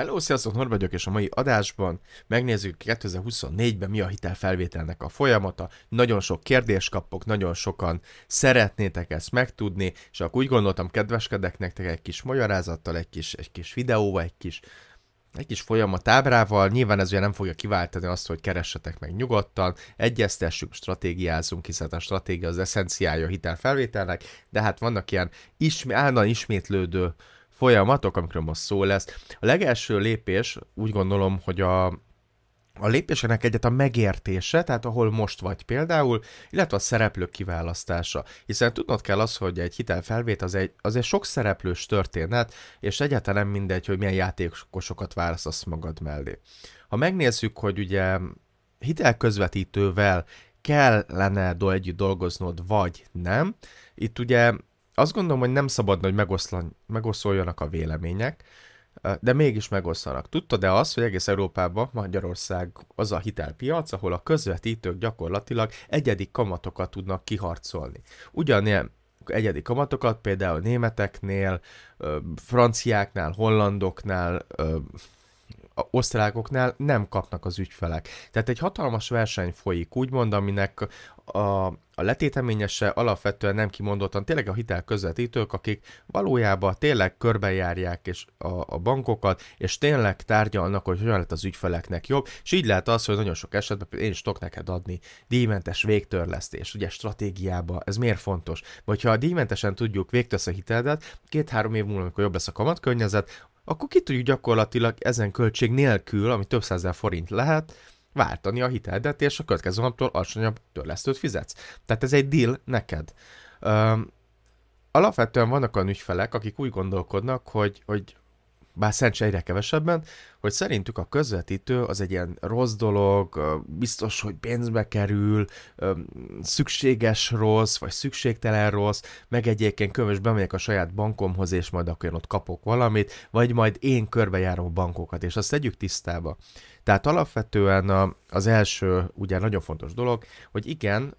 Hello, sziasztok, Nor vagyok, és a mai adásban megnézzük 2024-ben mi a hitelfelvételnek a folyamata. Nagyon sok kérdést kapok, nagyon sokan szeretnétek ezt megtudni, és akkor úgy gondoltam, kedveskedek nektek egy kis magyarázattal, egy kis, egy kis videóval, egy kis egy kis folyamat ábrával, nyilván ez ugye nem fogja kiváltani azt, hogy keressetek meg nyugodtan, egyeztessünk, stratégiázunk, hiszen a stratégia az eszenciája a hitelfelvételnek, de hát vannak ilyen ismé, állandóan ismétlődő folyamatok, amikről most szó lesz. A legelső lépés, úgy gondolom, hogy a, a lépéseknek egyet a megértése, tehát ahol most vagy például, illetve a szereplők kiválasztása. Hiszen tudnod kell az, hogy egy hitelfelvét az egy, az egy sok szereplős történet, és egyáltalán nem mindegy, hogy milyen játékosokat választasz magad mellé. Ha megnézzük, hogy ugye hitelközvetítővel kellene együtt dolgoznod, vagy nem, itt ugye azt gondolom, hogy nem szabadna, hogy megoszlan, megoszoljanak a vélemények, de mégis megoszlanak. tudtad de azt, hogy egész Európában Magyarország az a hitelpiac, ahol a közvetítők gyakorlatilag egyedi kamatokat tudnak kiharcolni? Ugyanilyen egyedi kamatokat például németeknél, franciáknál, hollandoknál, a osztrákoknál nem kapnak az ügyfelek. Tehát egy hatalmas verseny folyik, úgymond, aminek a, a letéteményese alapvetően nem kimondottan tényleg a hitel közvetítők, akik valójában tényleg körbejárják és a, a bankokat, és tényleg tárgyalnak, hogy hogyan lett az ügyfeleknek jobb, és így lehet az, hogy nagyon sok esetben én is tudok neked adni díjmentes végtörlesztést, ugye stratégiába, ez miért fontos? Vagy ha díjmentesen tudjuk végtörsz a hiteledet, két-három év múlva, amikor jobb lesz a kamatkörnyezet, akkor ki tudjuk gyakorlatilag ezen költség nélkül, ami több százezer forint lehet, váltani a hiteldet, és a következő naptól alacsonyabb törlesztőt fizetsz. Tehát ez egy deal neked. Um, alapvetően vannak olyan ügyfelek, akik úgy gondolkodnak, hogy, hogy bár szerencsé egyre kevesebben, hogy szerintük a közvetítő az egy ilyen rossz dolog, biztos, hogy pénzbe kerül, szükséges rossz, vagy szükségtelen rossz, meg egyébként könyves bemegyek a saját bankomhoz, és majd akkor én ott kapok valamit, vagy majd én körbejáró bankokat, és azt tegyük tisztába. Tehát alapvetően az első, ugye nagyon fontos dolog, hogy igen,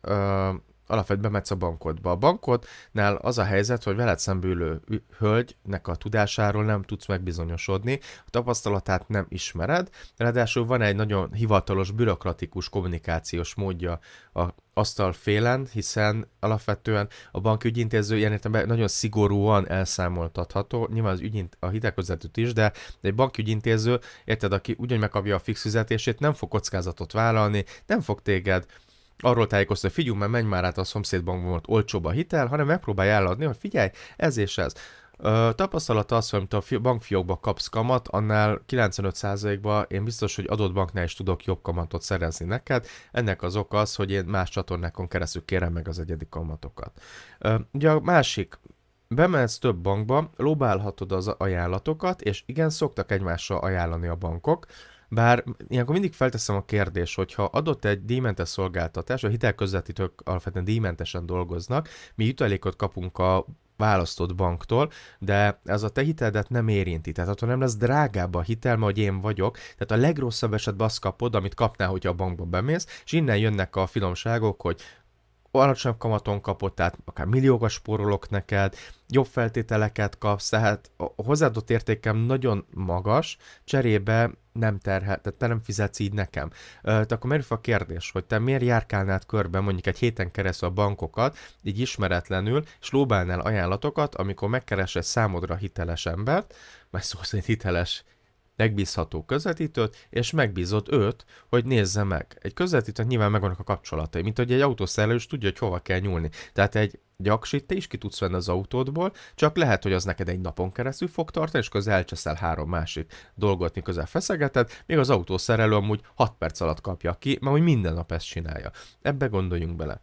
alapvetően bemetsz a bankodba. A bankodnál az a helyzet, hogy veled szembülő hölgynek a tudásáról nem tudsz megbizonyosodni, a tapasztalatát nem ismered, ráadásul van egy nagyon hivatalos, bürokratikus kommunikációs módja a asztal félen, hiszen alapvetően a banki ügyintéző ilyen értelemben nagyon szigorúan elszámoltatható, nyilván az ügyint, a hitelközvetőt is, de egy banki ügyintéző, érted, aki ugyanúgy megkapja a fix fizetését, nem fog kockázatot vállalni, nem fog téged arról tájékoztatja, hogy figyelj, mert menj már át a szomszédban volt olcsóbb a hitel, hanem megpróbálj eladni, hogy figyelj, ez és ez. Ö, tapasztalata az, hogy amit a bankfiókba kapsz kamat, annál 95%-ban én biztos, hogy adott banknál is tudok jobb kamatot szerezni neked. Ennek az oka az, hogy én más csatornákon keresztül kérem meg az egyedi kamatokat. Ö, ugye a másik bemehetsz több bankba, lobálhatod az ajánlatokat, és igen, szoktak egymással ajánlani a bankok. Bár ilyenkor mindig felteszem a kérdést, hogy ha adott egy díjmentes szolgáltatás, a hitelközvetítők alapvetően díjmentesen dolgoznak, mi jutalékot kapunk a választott banktól, de ez a te hiteledet nem érinti. Tehát attól nem lesz drágább a hitel, mert hogy én vagyok. Tehát a legrosszabb esetben azt kapod, amit kapnál, hogyha a bankba bemész, és innen jönnek a finomságok, hogy alacsonyabb kamaton kapod, tehát akár milliókat spórolok neked, jobb feltételeket kapsz, tehát a hozzáadott értékem nagyon magas, cserébe nem terhel, tehát te nem fizetsz így nekem. Tehát akkor merül a kérdés, hogy te miért járkálnád körbe mondjuk egy héten keresztül a bankokat, így ismeretlenül, és lóbálnál ajánlatokat, amikor megkeresed egy számodra hiteles embert, mert szó szóval szerint hiteles megbízható közvetítőt, és megbízott őt, hogy nézze meg. Egy közvetítőt nyilván megvannak a kapcsolatai, mint hogy egy is tudja, hogy hova kell nyúlni. Tehát egy gyaksit te is ki tudsz venni az autódból, csak lehet, hogy az neked egy napon keresztül fog tartani, és közel elcseszel három másik dolgot, miközben feszegeted, még az autószerelő amúgy 6 perc alatt kapja ki, mert hogy minden nap ezt csinálja. Ebbe gondoljunk bele.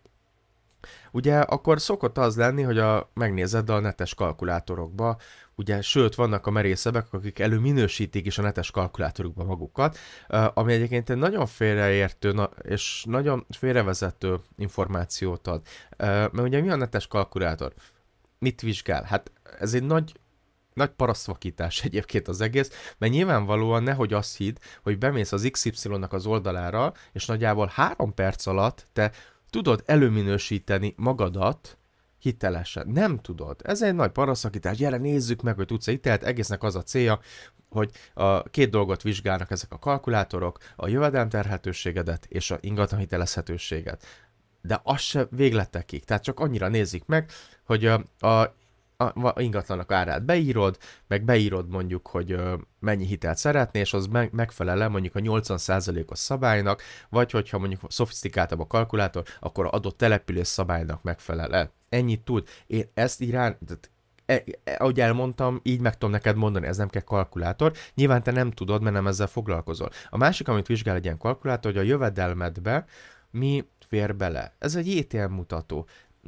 Ugye akkor szokott az lenni, hogy a, megnézed a netes kalkulátorokba, ugye, sőt vannak a merészebbek, akik előminősítik is a netes kalkulátorukba magukat, ami egyébként egy nagyon félreértő és nagyon félrevezető információt ad. Mert ugye mi a netes kalkulátor? Mit vizsgál? Hát ez egy nagy nagy parasztvakítás egyébként az egész, mert nyilvánvalóan nehogy azt hidd, hogy bemész az XY-nak az oldalára, és nagyjából három perc alatt te tudod előminősíteni magadat hitelesen. Nem tudod. Ez egy nagy paraszakítás. Gyere, nézzük meg, hogy tudsz-e hitelt. Egésznek az a célja, hogy a két dolgot vizsgálnak ezek a kalkulátorok, a jövedelemterhetőségedet és a ingatlan hitelezhetőséget. De az se végletekig. Tehát csak annyira nézik meg, hogy a, a a ingatlanak árát beírod, meg beírod mondjuk, hogy mennyi hitelt szeretnél, és az megfelel, megfelele mondjuk a 80%-os szabálynak, vagy hogyha mondjuk szofisztikáltabb a kalkulátor, akkor a adott település szabálynak megfelele. Ennyit tud. Én ezt irán, tehát E, e, ahogy elmondtam, így meg tudom neked mondani, ez nem kell kalkulátor. Nyilván te nem tudod, mert nem ezzel foglalkozol. A másik, amit vizsgál egy ilyen kalkulátor, hogy a jövedelmedbe mi fér bele. Ez egy ETM mutató.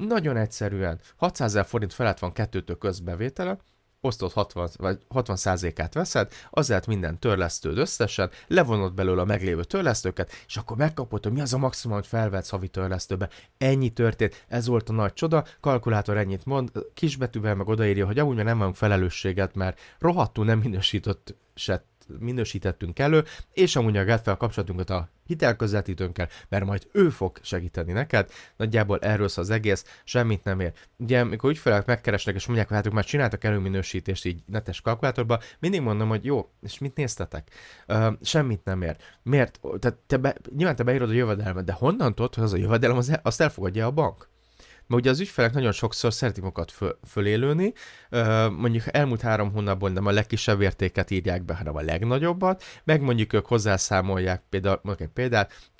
Nagyon egyszerűen. 600 ezer forint felett van kettőtök közbevétele, osztott 60, vagy 60 százékát veszed, azért minden törlesztőd összesen, levonod belőle a meglévő törlesztőket, és akkor megkapod, hogy mi az a maximum, amit felvetsz havi törlesztőbe. Ennyi történt, ez volt a nagy csoda, kalkulátor ennyit mond, kisbetűvel meg odaírja, hogy amúgy már nem vagyunk felelősséget, mert rohadtul nem minősített se minősítettünk elő, és amúgy a fel kapcsolatunkat a hitelközvetítőnkkel, mert majd ő fog segíteni neked. Nagyjából erről szól az egész, semmit nem ér. Ugye, amikor ügyfelek megkeresnek, és mondják, hogy hát ők már csináltak előminősítést így netes kalkulátorba, mindig mondom, hogy jó, és mit néztetek? Uh, semmit nem ér. Miért? Tehát te be, nyilván te beírod a jövedelmet, de honnan tudod, hogy az a jövedelem, az, azt elfogadja a bank? Mert ugye az ügyfelek nagyon sokszor szeretik magukat föl, fölélőni, mondjuk elmúlt három hónapban nem a legkisebb értéket írják be, hanem a legnagyobbat, meg mondjuk ők hozzászámolják, például, mondjuk egy példát,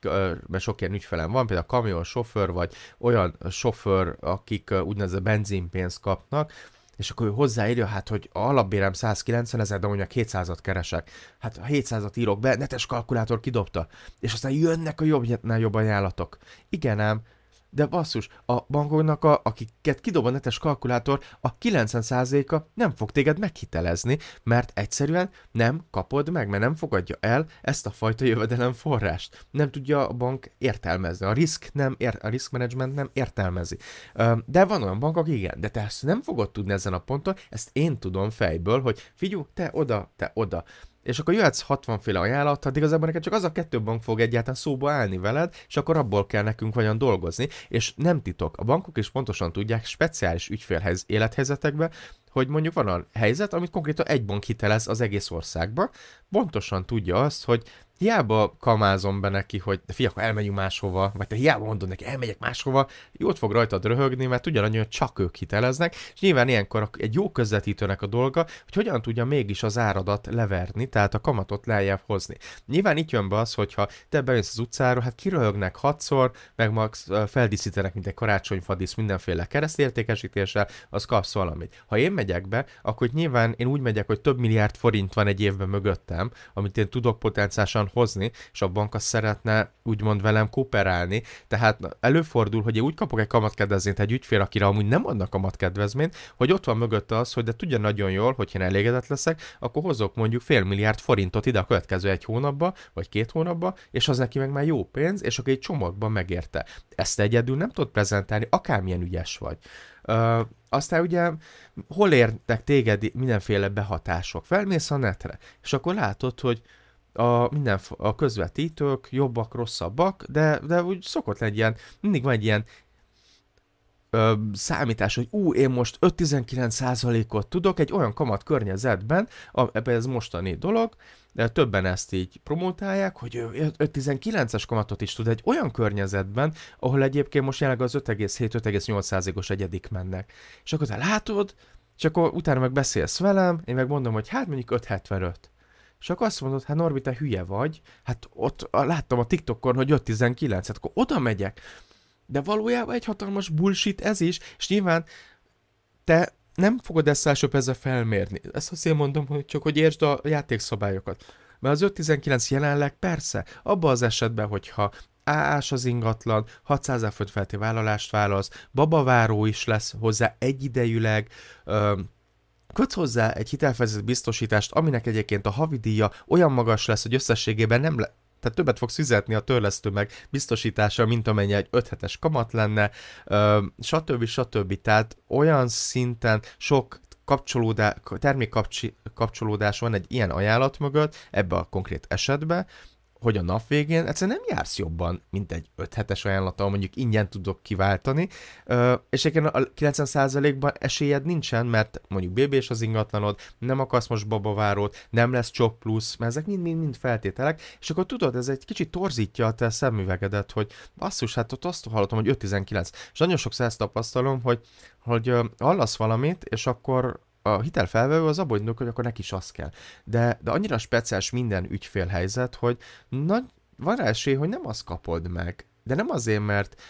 mert sok ilyen ügyfelem van, például a kamion sofőr, vagy olyan sofőr, akik úgynevezett benzinpénzt kapnak, és akkor ő hozzáírja, hát, hogy alapbérem 190 ezer, de mondja 200-at keresek. Hát a 700-at írok be, netes kalkulátor kidobta. És aztán jönnek a jobb, jobb ajánlatok. Igen ám, de basszus, a bankoknak, a, akiket kidob a netes kalkulátor, a 90%-a nem fog téged meghitelezni, mert egyszerűen nem kapod meg, mert nem fogadja el ezt a fajta jövedelem forrást. Nem tudja a bank értelmezni. A risk nem ér, a risk management nem értelmezi. De van olyan bankok, igen, de te ezt nem fogod tudni ezen a ponton, ezt én tudom fejből, hogy figyú, te oda, te oda és akkor jöhetsz 60 féle ajánlat, hát igazából neked csak az a kettő bank fog egyáltalán szóba állni veled, és akkor abból kell nekünk vajon dolgozni, és nem titok, a bankok is pontosan tudják speciális ügyfélhez élethelyzetekbe, hogy mondjuk van a helyzet, amit konkrétan egy bank hitelez az egész országba, pontosan tudja azt, hogy hiába kamázom be neki, hogy de fiak, elmegyünk máshova, vagy te hiába mondod neki, elmegyek máshova, jót fog rajtad röhögni, mert ugyanannyi, hogy csak ők hiteleznek, és nyilván ilyenkor egy jó közvetítőnek a dolga, hogy hogyan tudja mégis az áradat leverni, tehát a kamatot lejjebb hozni. Nyilván itt jön be az, hogyha te bejössz az utcára, hát kiröhögnek hatszor, meg max feldíszítenek, mint egy karácsonyfadísz mindenféle keresztértékesítéssel, az kapsz valamit. Ha én megyek be, akkor nyilván én úgy megyek, hogy több milliárd forint van egy évben mögöttem, amit én tudok potenciálisan hozni, és a bank szeretne úgymond velem kooperálni. Tehát előfordul, hogy én úgy kapok egy kamatkedvezményt egy ügyfél, akire amúgy nem adnak kamatkedvezményt, hogy ott van mögötte az, hogy de tudja nagyon jól, hogy én elégedett leszek, akkor hozok mondjuk fél milliárd forintot ide a következő egy hónapba, vagy két hónapba, és az neki meg már jó pénz, és akkor egy csomagban megérte. Ezt egyedül nem tud prezentálni, akármilyen ügyes vagy. Ö, aztán ugye hol érnek téged mindenféle behatások? Felmész a netre, és akkor látod, hogy a, minden, a közvetítők jobbak, rosszabbak, de, de úgy szokott lenni ilyen, mindig van egy ilyen ö, számítás, hogy ú, én most 5-19%-ot tudok egy olyan kamat környezetben, a, ebben ez mostani dolog, de többen ezt így promotálják, hogy 5-19-es kamatot is tud egy olyan környezetben, ahol egyébként most jelenleg az 5,7-5,8%-os egyedik mennek. És akkor te látod, és akkor utána meg beszélsz velem, én meg mondom, hogy hát mondjuk 575. És akkor azt mondod, hát Norbi, te hülye vagy, hát ott a, láttam a TikTokon, hogy 5 19 hát akkor oda megyek. De valójában egy hatalmas bullshit ez is, és nyilván te nem fogod ezt elsőbb ezzel felmérni. Ezt azért mondom, hogy csak hogy értsd a játékszabályokat. Mert az 519 jelenleg persze, abban az esetben, hogyha aa az ingatlan, 600 ezer feletti vállalást válasz, babaváró is lesz hozzá egyidejűleg, öm, Köt hozzá egy hitelfedezett biztosítást, aminek egyébként a havidíja olyan magas lesz, hogy összességében nem le... Tehát többet fogsz fizetni a törlesztő meg biztosítása, mint amennyi egy 5 hetes kamat lenne, stb. stb. Tehát olyan szinten sok kapcsolódá, termékkapcsolódás van egy ilyen ajánlat mögött, ebbe a konkrét esetbe, hogy a nap végén egyszerűen nem jársz jobban, mint egy 5 hetes ajánlat, ahol mondjuk ingyen tudok kiváltani, és egyébként a 90%-ban esélyed nincsen, mert mondjuk BB és az ingatlanod, nem akarsz most babavárót, nem lesz csop plusz, mert ezek mind-mind feltételek, és akkor tudod, ez egy kicsit torzítja a te szemüvegedet, hogy basszus, hát ott azt hallottam, hogy 5-19, és nagyon sokszor ezt tapasztalom, hogy hogy hallasz valamit, és akkor a felvevő az abban, indul, hogy akkor neki is az kell. De, de annyira speciális minden ügyfélhelyzet, hogy nagy, van rá esély, hogy nem azt kapod meg, de nem azért, mert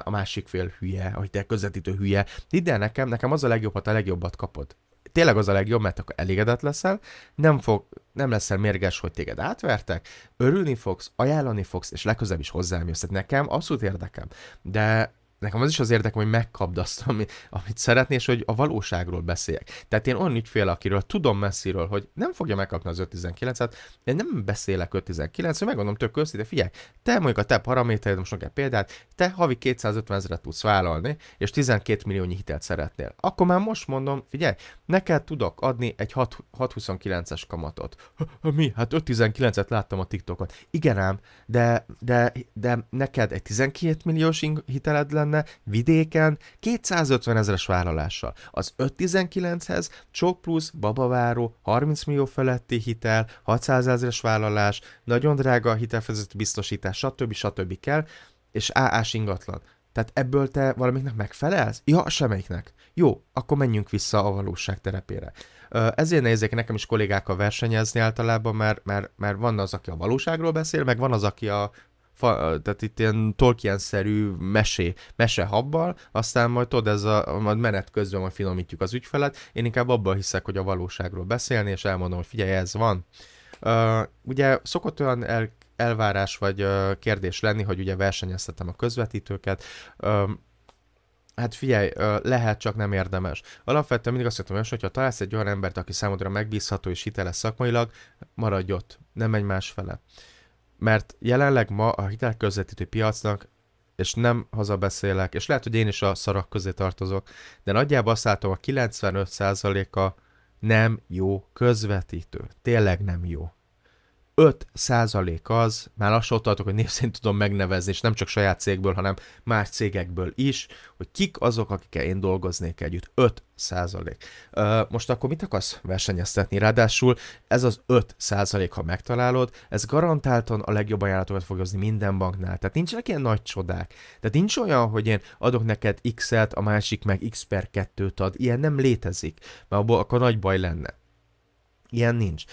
a másik fél hülye, hogy te közvetítő hülye. el nekem, nekem az a legjobb, ha te a legjobbat kapod. Tényleg az a legjobb, mert akkor elégedett leszel, nem, fog, nem leszel mérges, hogy téged átvertek, örülni fogsz, ajánlani fogsz, és legközelebb is hozzám jössz. Tehát nekem abszolút érdekem. De nekem az is az érdekem, hogy megkapd azt, ami, amit szeretnél, és hogy a valóságról beszéljek. Tehát én olyan ügyfél, akiről tudom messziről, hogy nem fogja megkapni az 5.19-et, de nem beszélek 5.19-ről, megmondom tök közti, de figyelj, te mondjuk a te paramétered, most egy példát, te havi 250 ezeret tudsz vállalni, és 12 milliónyi hitelt szeretnél. Akkor már most mondom, figyelj, neked tudok adni egy 6, 6.29-es kamatot. Mi? Hát 5.19-et láttam a TikTokon. Igen ám, de, de, de neked egy 12 milliós hiteled lenne, lenne vidéken 250 ezeres vállalással. Az 519-hez csok plusz babaváró, 30 millió feletti hitel, 600 ezeres vállalás, nagyon drága a hitelfezető biztosítás, stb. stb. kell, és AA-s ingatlan. Tehát ebből te valamiknek megfelelsz? Ja, semmelyiknek. Jó, akkor menjünk vissza a valóság terepére. Ezért nézzék nekem is kollégákkal versenyezni általában, mert, mert, mert van az, aki a valóságról beszél, meg van az, aki a fa, tehát itt ilyen Tolkien-szerű mesé, mesehabbal, aztán majd tudod, ez a, majd menet közben majd finomítjuk az ügyfelet. Én inkább abban hiszek, hogy a valóságról beszélni, és elmondom, hogy figyelj, ez van. Uh, ugye szokott olyan el, elvárás vagy uh, kérdés lenni, hogy ugye versenyeztetem a közvetítőket, uh, Hát figyelj, lehet, csak nem érdemes. Alapvetően mindig azt mondtam, hogy ha találsz egy olyan embert, aki számodra megbízható és hiteles szakmailag, maradj ott, nem menj másfele. Uh, mert jelenleg ma a hitelközvetítő piacnak, és nem hazabeszélek, és lehet, hogy én is a szarak közé tartozok, de nagyjából azt látom, a 95%-a nem jó közvetítő. Tényleg nem jó. 5 százalék az, már lassan ott tartok, hogy név tudom megnevezni, és nem csak saját cégből, hanem más cégekből is, hogy kik azok, akikkel én dolgoznék együtt. 5 százalék. Most akkor mit akarsz versenyeztetni? Ráadásul ez az 5 százalék, ha megtalálod, ez garantáltan a legjobb ajánlatokat fog hozni minden banknál. Tehát nincsenek ilyen nagy csodák. Tehát nincs olyan, hogy én adok neked X-et, a másik meg X per 2-t ad. Ilyen nem létezik, mert abból akkor nagy baj lenne. Ilyen nincs.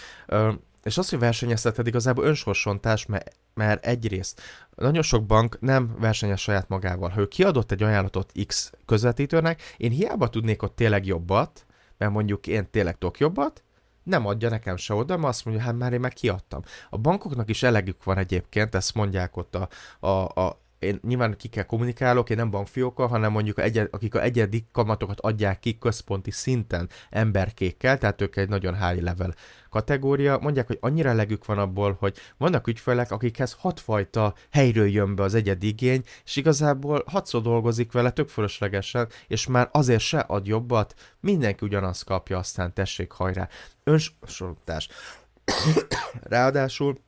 És az, hogy versenyezteted igazából önsorsontás, mert, mert egyrészt nagyon sok bank nem versenyez saját magával. Ha ő kiadott egy ajánlatot X közvetítőnek, én hiába tudnék ott tényleg jobbat, mert mondjuk én tényleg tudok jobbat, nem adja nekem se oda, mert azt mondja, hát már én meg kiadtam. A bankoknak is elegük van egyébként, ezt mondják ott a, a, a én nyilván kikkel kommunikálok, én nem bankfiókkal, hanem mondjuk egyed, akik a egyedi kamatokat adják ki központi szinten emberkékkel, tehát ők egy nagyon high level kategória, mondják, hogy annyira legük van abból, hogy vannak ügyfelek, akikhez hatfajta helyről jön be az egyedi igény, és igazából hatszor dolgozik vele tök fölöslegesen, és már azért se ad jobbat, mindenki ugyanazt kapja, aztán tessék hajrá. Önsoroltás. Ráadásul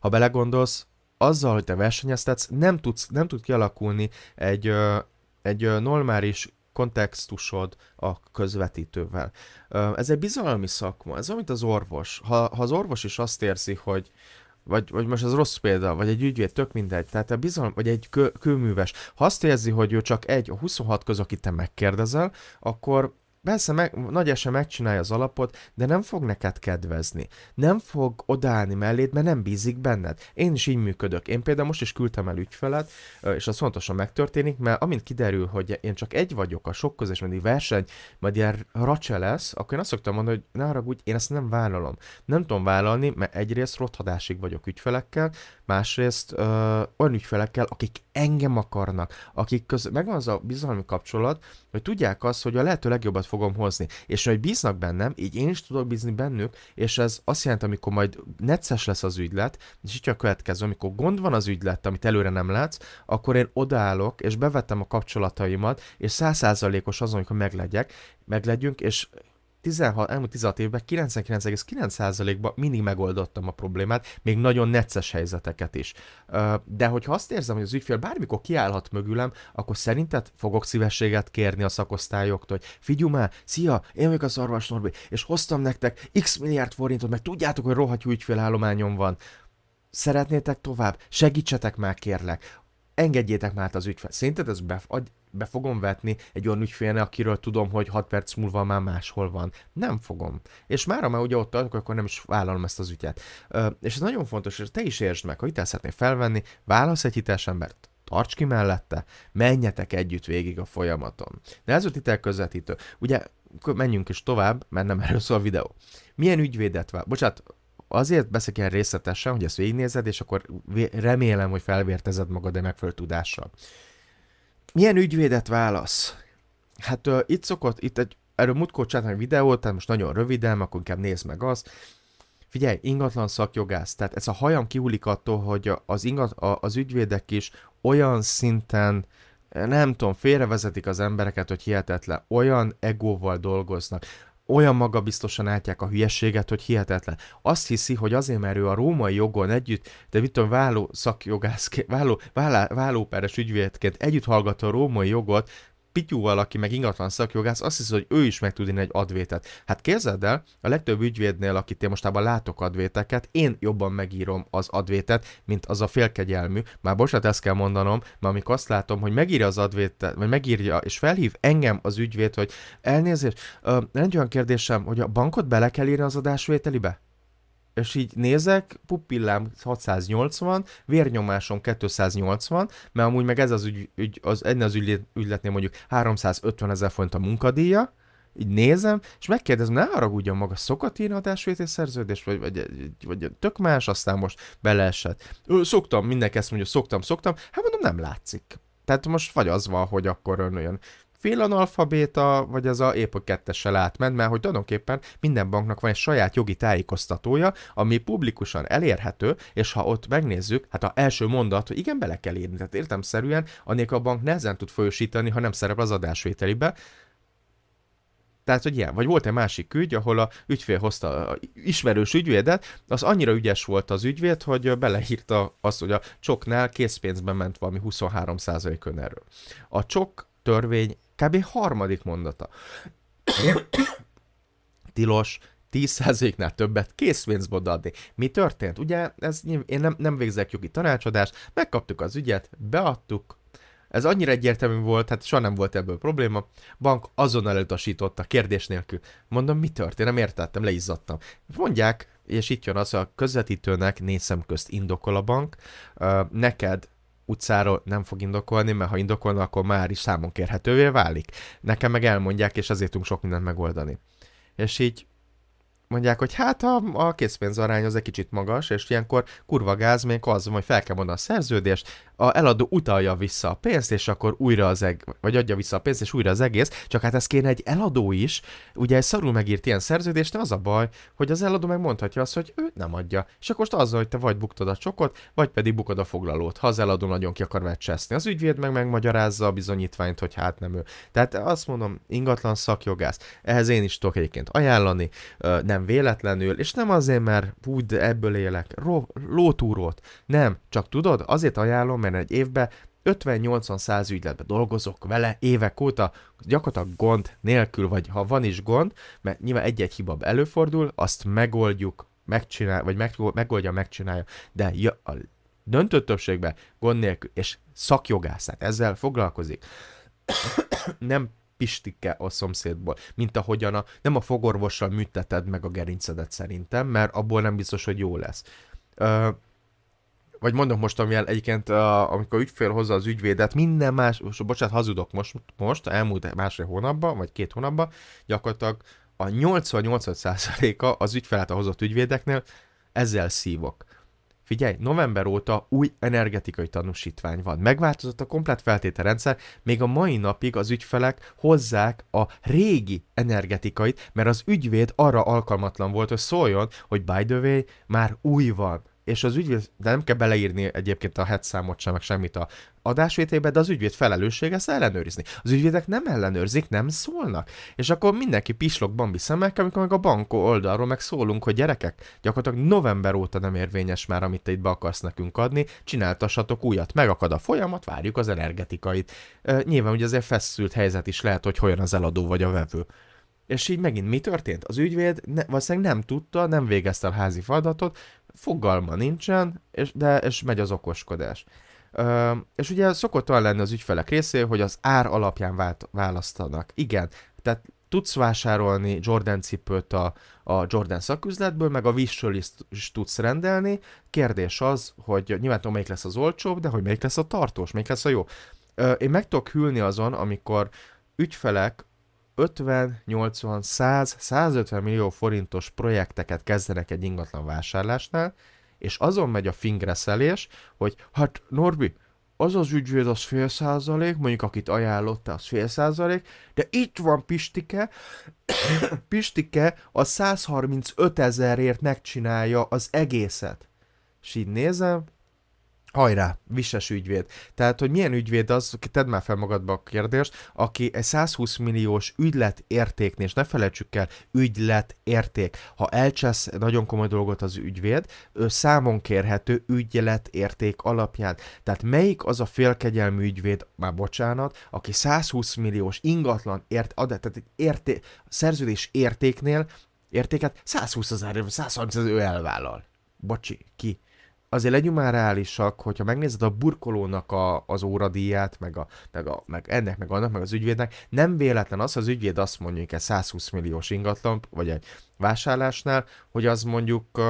ha belegondolsz, azzal, hogy te versenyeztetsz, nem, tudsz, nem tud kialakulni egy, egy normális kontextusod a közvetítővel. Ez egy bizalmi szakma, ez amit az orvos. Ha, ha az orvos is azt érzi, hogy vagy, vagy most ez rossz példa, vagy egy ügyvéd, tök mindegy, tehát a bizalom, vagy egy kő, kőműves, ha azt érzi, hogy ő csak egy, a 26 köz, akit te megkérdezel, akkor Persze meg, nagy esem megcsinálja az alapot, de nem fog neked kedvezni. Nem fog odállni melléd, mert nem bízik benned. Én is így működök. Én például most is küldtem el ügyfelet, és az fontosan megtörténik, mert amint kiderül, hogy én csak egy vagyok a sok közös, mindig verseny, majd ilyen racse lesz, akkor én azt szoktam mondani, hogy ne haragudj, én ezt nem vállalom. Nem tudom vállalni, mert egyrészt rothadásig vagyok ügyfelekkel, másrészt ö, olyan ügyfelekkel, akik engem akarnak, akik között megvan az a bizalmi kapcsolat, hogy tudják azt, hogy a lehető legjobbat fogom hozni, és hogy bíznak bennem, így én is tudok bízni bennük, és ez azt jelenti, amikor majd necces lesz az ügylet, és itt a következő, amikor gond van az ügylet, amit előre nem látsz, akkor én odaállok, és bevettem a kapcsolataimat, és százszázalékos azon, hogy meglegyek, meglegyünk, és 16, elmúlt 16 évben 99,9%-ban mindig megoldottam a problémát, még nagyon necces helyzeteket is. De hogyha azt érzem, hogy az ügyfél bármikor kiállhat mögülem, akkor szerinted fogok szívességet kérni a szakosztályoktól, hogy figyelj már, szia, én vagyok a Szarvas Norbi, és hoztam nektek x milliárd forintot, meg tudjátok, hogy rohatjú ügyfélállományom van. Szeretnétek tovább? Segítsetek már, kérlek engedjétek már az ügyfél. Szerinted ez be, be fogom vetni egy olyan ügyfélne, akiről tudom, hogy 6 perc múlva már máshol van. Nem fogom. És már, ha már ugye ott tartok, akkor nem is vállalom ezt az ügyet. Ö, és ez nagyon fontos, hogy te is értsd meg, ha itt szeretnél felvenni, válasz egy hiteles embert, tarts ki mellette, menjetek együtt végig a folyamaton. De ez a titel közvetítő. Ugye, menjünk is tovább, mert nem erről szól a videó. Milyen ügyvédet vá... Bocsát, azért beszélek ilyen részletesen, hogy ezt végignézed, és akkor remélem, hogy felvértezed magad egy megfelelő tudással. Milyen ügyvédet válasz? Hát uh, itt szokott, itt egy, erről mutkó csináltam egy videót, tehát most nagyon röviden, akkor inkább nézd meg azt. Figyelj, ingatlan szakjogász, tehát ez a hajam kiúlik attól, hogy az, ingat, a, az ügyvédek is olyan szinten nem tudom, félrevezetik az embereket, hogy hihetetlen, olyan egóval dolgoznak olyan magabiztosan átják a hülyeséget, hogy hihetetlen. Azt hiszi, hogy azért, mert ő a római jogon együtt, de mit tudom, válló szakjogászként, válló, vállá, vállóperes ügyvédként együtt hallgatta a római jogot, Pityúval, aki meg ingatlan szakjogász, azt hiszi, hogy ő is meg tud egy advétet. Hát képzeld el, a legtöbb ügyvédnél, akit én mostában látok advéteket, én jobban megírom az advétet, mint az a félkegyelmű. Már bocsánat, ezt kell mondanom, mert amikor azt látom, hogy megírja az advétet, vagy megírja és felhív engem az ügyvéd, hogy elnézést, ö, nem olyan kérdésem, hogy a bankot bele kell írni az adásvételibe? és így nézek, pupillám 680, vérnyomásom 280, mert amúgy meg ez az ügy, ügy az, enne az ügylet, ügyletnél mondjuk 350 ezer font a munkadíja, így nézem, és megkérdezem, ne haragudjon maga, szokott írni hatásvétés szerződést, vagy, vagy, vagy, tök más, aztán most beleesett. Ő, szoktam, mindenki ezt mondja, szoktam, szoktam, hát mondom, nem látszik. Tehát most vagy az van, hogy akkor ön olyan analfabéta, vagy az a épp a kettessel átment, mert hogy tulajdonképpen minden banknak van egy saját jogi tájékoztatója, ami publikusan elérhető, és ha ott megnézzük, hát a első mondat, hogy igen, bele kell írni, tehát értemszerűen, anélkül a bank nehezen tud folyosítani, ha nem szerep az adásvételibe, tehát, hogy ilyen. Vagy volt egy másik ügy, ahol a ügyfél hozta a ismerős ügyvédet, az annyira ügyes volt az ügyvéd, hogy beleírta azt, hogy a csoknál készpénzben ment valami 23% önerő. A csok törvény kb. harmadik mondata. Tilos, 10%-nál többet készpénzbod adni. Mi történt? Ugye ez, én nem, nem végzek jogi tanácsadást, megkaptuk az ügyet, beadtuk, ez annyira egyértelmű volt, hát soha nem volt ebből probléma. Bank azonnal elutasította, kérdés nélkül. Mondom, mi történt? Nem értettem, leizzadtam. Mondják, és itt jön az, a közvetítőnek négy szem közt indokol a bank, neked utcáról nem fog indokolni, mert ha indokolna, akkor már is számon kérhetővé válik. Nekem meg elmondják, és ezért tudunk sok mindent megoldani. És így mondják, hogy hát a, a készpénz arány az egy kicsit magas, és ilyenkor kurva gáz, még az hogy fel kell mondani a szerződést, a eladó utalja vissza a pénzt, és akkor újra az eg, vagy adja vissza a pénzt, és újra az egész, csak hát ez kéne egy eladó is, ugye egy szarul megírt ilyen szerződést, de az a baj, hogy az eladó megmondhatja, azt, hogy ő nem adja. És akkor most azzal, hogy te vagy buktad a csokot, vagy pedig bukod a foglalót, ha az eladó nagyon ki akar meccseszni. Az ügyvéd meg megmagyarázza a bizonyítványt, hogy hát nem ő. Tehát azt mondom, ingatlan szakjogász. Ehhez én is tudok egyébként ajánlani, nem véletlenül, és nem azért, mert úgy ebből élek, lótúrót. Nem, csak tudod, azért ajánlom, ebben egy évben 50 80 száz ügyletben dolgozok vele évek óta, gyakorlatilag gond nélkül, vagy ha van is gond, mert nyilván egy-egy hiba előfordul, azt megoldjuk, megcsinál, vagy meg, megoldja, megcsinálja, de ja, a döntő többségben gond nélkül, és szakjogász, hát ezzel foglalkozik. nem pistike a szomszédból, mint ahogyan a, nem a fogorvossal műteted meg a gerincedet szerintem, mert abból nem biztos, hogy jó lesz. Ö, vagy mondok most, amivel egyébként, a, amikor ügyfél hozza az ügyvédet, minden más, most, bocsánat, hazudok most, most elmúlt másfél hónapban, vagy két hónapban, gyakorlatilag a 80-85%-a az ügyfelet a hozott ügyvédeknél ezzel szívok. Figyelj, november óta új energetikai tanúsítvány van. Megváltozott a komplet feltételrendszer, még a mai napig az ügyfelek hozzák a régi energetikait, mert az ügyvéd arra alkalmatlan volt, hogy szóljon, hogy by the way, már új van és az ügyvéd, de nem kell beleírni egyébként a számot sem, meg semmit a adásvételbe, de az ügyvéd felelősség ezt ellenőrizni. Az ügyvédek nem ellenőrzik, nem szólnak. És akkor mindenki pislog bambi szemekkel, amikor meg a bankó oldalról meg szólunk, hogy gyerekek, gyakorlatilag november óta nem érvényes már, amit te itt be akarsz nekünk adni, csináltassatok újat, megakad a folyamat, várjuk az energetikait. E, nyilván ugye azért feszült helyzet is lehet, hogy hogyan az eladó vagy a vevő. És így megint mi történt? Az ügyvéd ne, valószínűleg nem tudta, nem végezte a házi feladatot, fogalma nincsen, és, de, és megy az okoskodás. Ö, és ugye szokott olyan lenni az ügyfelek részé, hogy az ár alapján vált, választanak. Igen, tehát tudsz vásárolni Jordan cipőt a, a Jordan szaküzletből, meg a Wishről is, is tudsz rendelni. Kérdés az, hogy nyilván tudom, melyik lesz az olcsóbb, de hogy melyik lesz a tartós, melyik lesz a jó. Ö, én meg tudok hűlni azon, amikor ügyfelek 50, 80, 100, 150 millió forintos projekteket kezdenek egy ingatlan vásárlásnál, és azon megy a fingreszelés, hogy hát Norbi, az az ügyvéd az fél százalék, mondjuk akit ajánlott az fél százalék, de itt van Pistike, Pistike a 135 ezerért megcsinálja az egészet. És így nézem, Hajrá, vises ügyvéd. Tehát, hogy milyen ügyvéd az, tedd már fel magadba a kérdést, aki egy 120 milliós ügylet értéknél, és ne felejtsük el, ügylet érték. Ha elcsesz nagyon komoly dolgot az ügyvéd, ő számon kérhető ügylet érték alapján. Tehát melyik az a félkegyelmű ügyvéd, már bocsánat, aki 120 milliós ingatlan ért, ad, tehát egy érté, szerződés értéknél értéket 120 ezer, 130 ezer ő elvállal. Bocsi, ki? azért legyünk már reálisak, hogyha megnézed a burkolónak a, az óradíját, meg, a, meg, a, meg ennek, meg annak, meg az ügyvédnek, nem véletlen az, hogy az ügyvéd azt mondja, hogy 120 milliós ingatlan, vagy egy vásárlásnál, hogy az mondjuk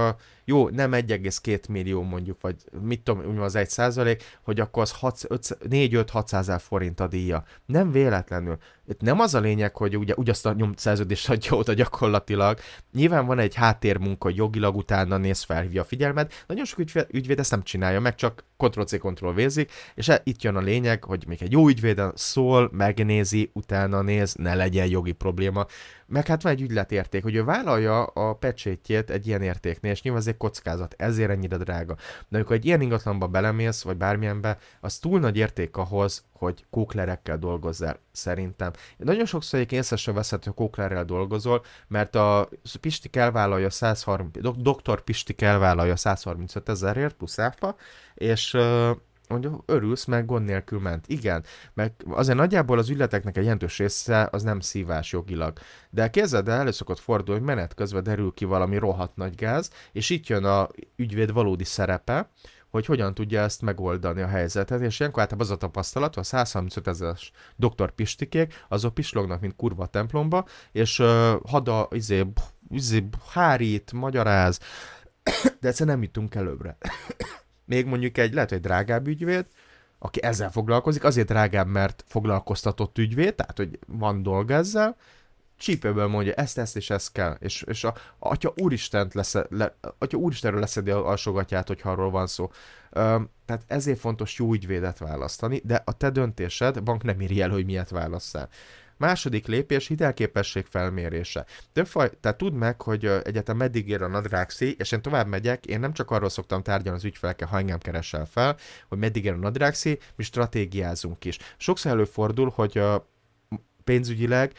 jó, nem 1,2 millió mondjuk, vagy mit tudom, úgy az 1 százalék, hogy akkor az 4-5-600 ezer forint a díja. Nem véletlenül. Itt nem az a lényeg, hogy ugye ugyazt a nyomszerződést adja oda gyakorlatilag. Nyilván van egy háttérmunka, jogilag utána néz hívja a figyelmet. Nagyon sok ügyvéd, ügyvéd ezt nem csinálja meg, csak Ctrl-C, Ctrl-V-zik, és hát itt jön a lényeg, hogy még egy jó ügyvéden szól, megnézi, utána néz, ne legyen jogi probléma. Meg hát van egy ügyletérték, hogy ő vállalja a pecsétjét egy ilyen értéknél, és nyilván ez egy kockázat, ezért ennyire drága. De amikor egy ilyen ingatlanba belemész, vagy bármilyenbe, az túl nagy érték ahhoz, hogy kóklerekkel dolgozzál, szerintem. Nagyon sokszor egyik észre sem veszed, hogy kóklerrel dolgozol, mert a Pistik elvállalja 130, Dr. doktor Pistik elvállalja 135 ezerért plusz áfa, és mondja, örülsz, meg gond nélkül ment. Igen, meg azért nagyjából az ügyleteknek egy jelentős része az nem szívás jogilag. De kezded el, előszokott fordul, hogy menet közben derül ki valami rohadt nagy gáz, és itt jön a ügyvéd valódi szerepe, hogy hogyan tudja ezt megoldani a helyzetet, és ilyenkor általában az a tapasztalat, hogy a 135 ezeres doktor pistikék, azok pislognak, mint kurva a templomba, és uh, hada, izé, izé, hárít, magyaráz, de egyszerűen nem jutunk előbbre még mondjuk egy lehet, hogy drágább ügyvéd, aki ezzel foglalkozik, azért drágább, mert foglalkoztatott ügyvéd, tehát hogy van dolga ezzel, csípőből mondja, ezt, ezt és ezt kell. És, és a, atya úristent lesz, le, atya úristenről leszedi a alsógatját, hogyha arról van szó. Ö, tehát ezért fontos jó ügyvédet választani, de a te döntésed, bank nem írja el, hogy miért válasszál. Második lépés hitelképesség felmérése. Többfaj, tehát tudd meg, hogy egyetem meddig ér a nadrágszi, és én tovább megyek, én nem csak arról szoktam tárgyalni az ügyfelekkel, ha engem keresel fel, hogy meddig ér a nadrágszi, mi stratégiázunk is. Sokszor előfordul, hogy pénzügyileg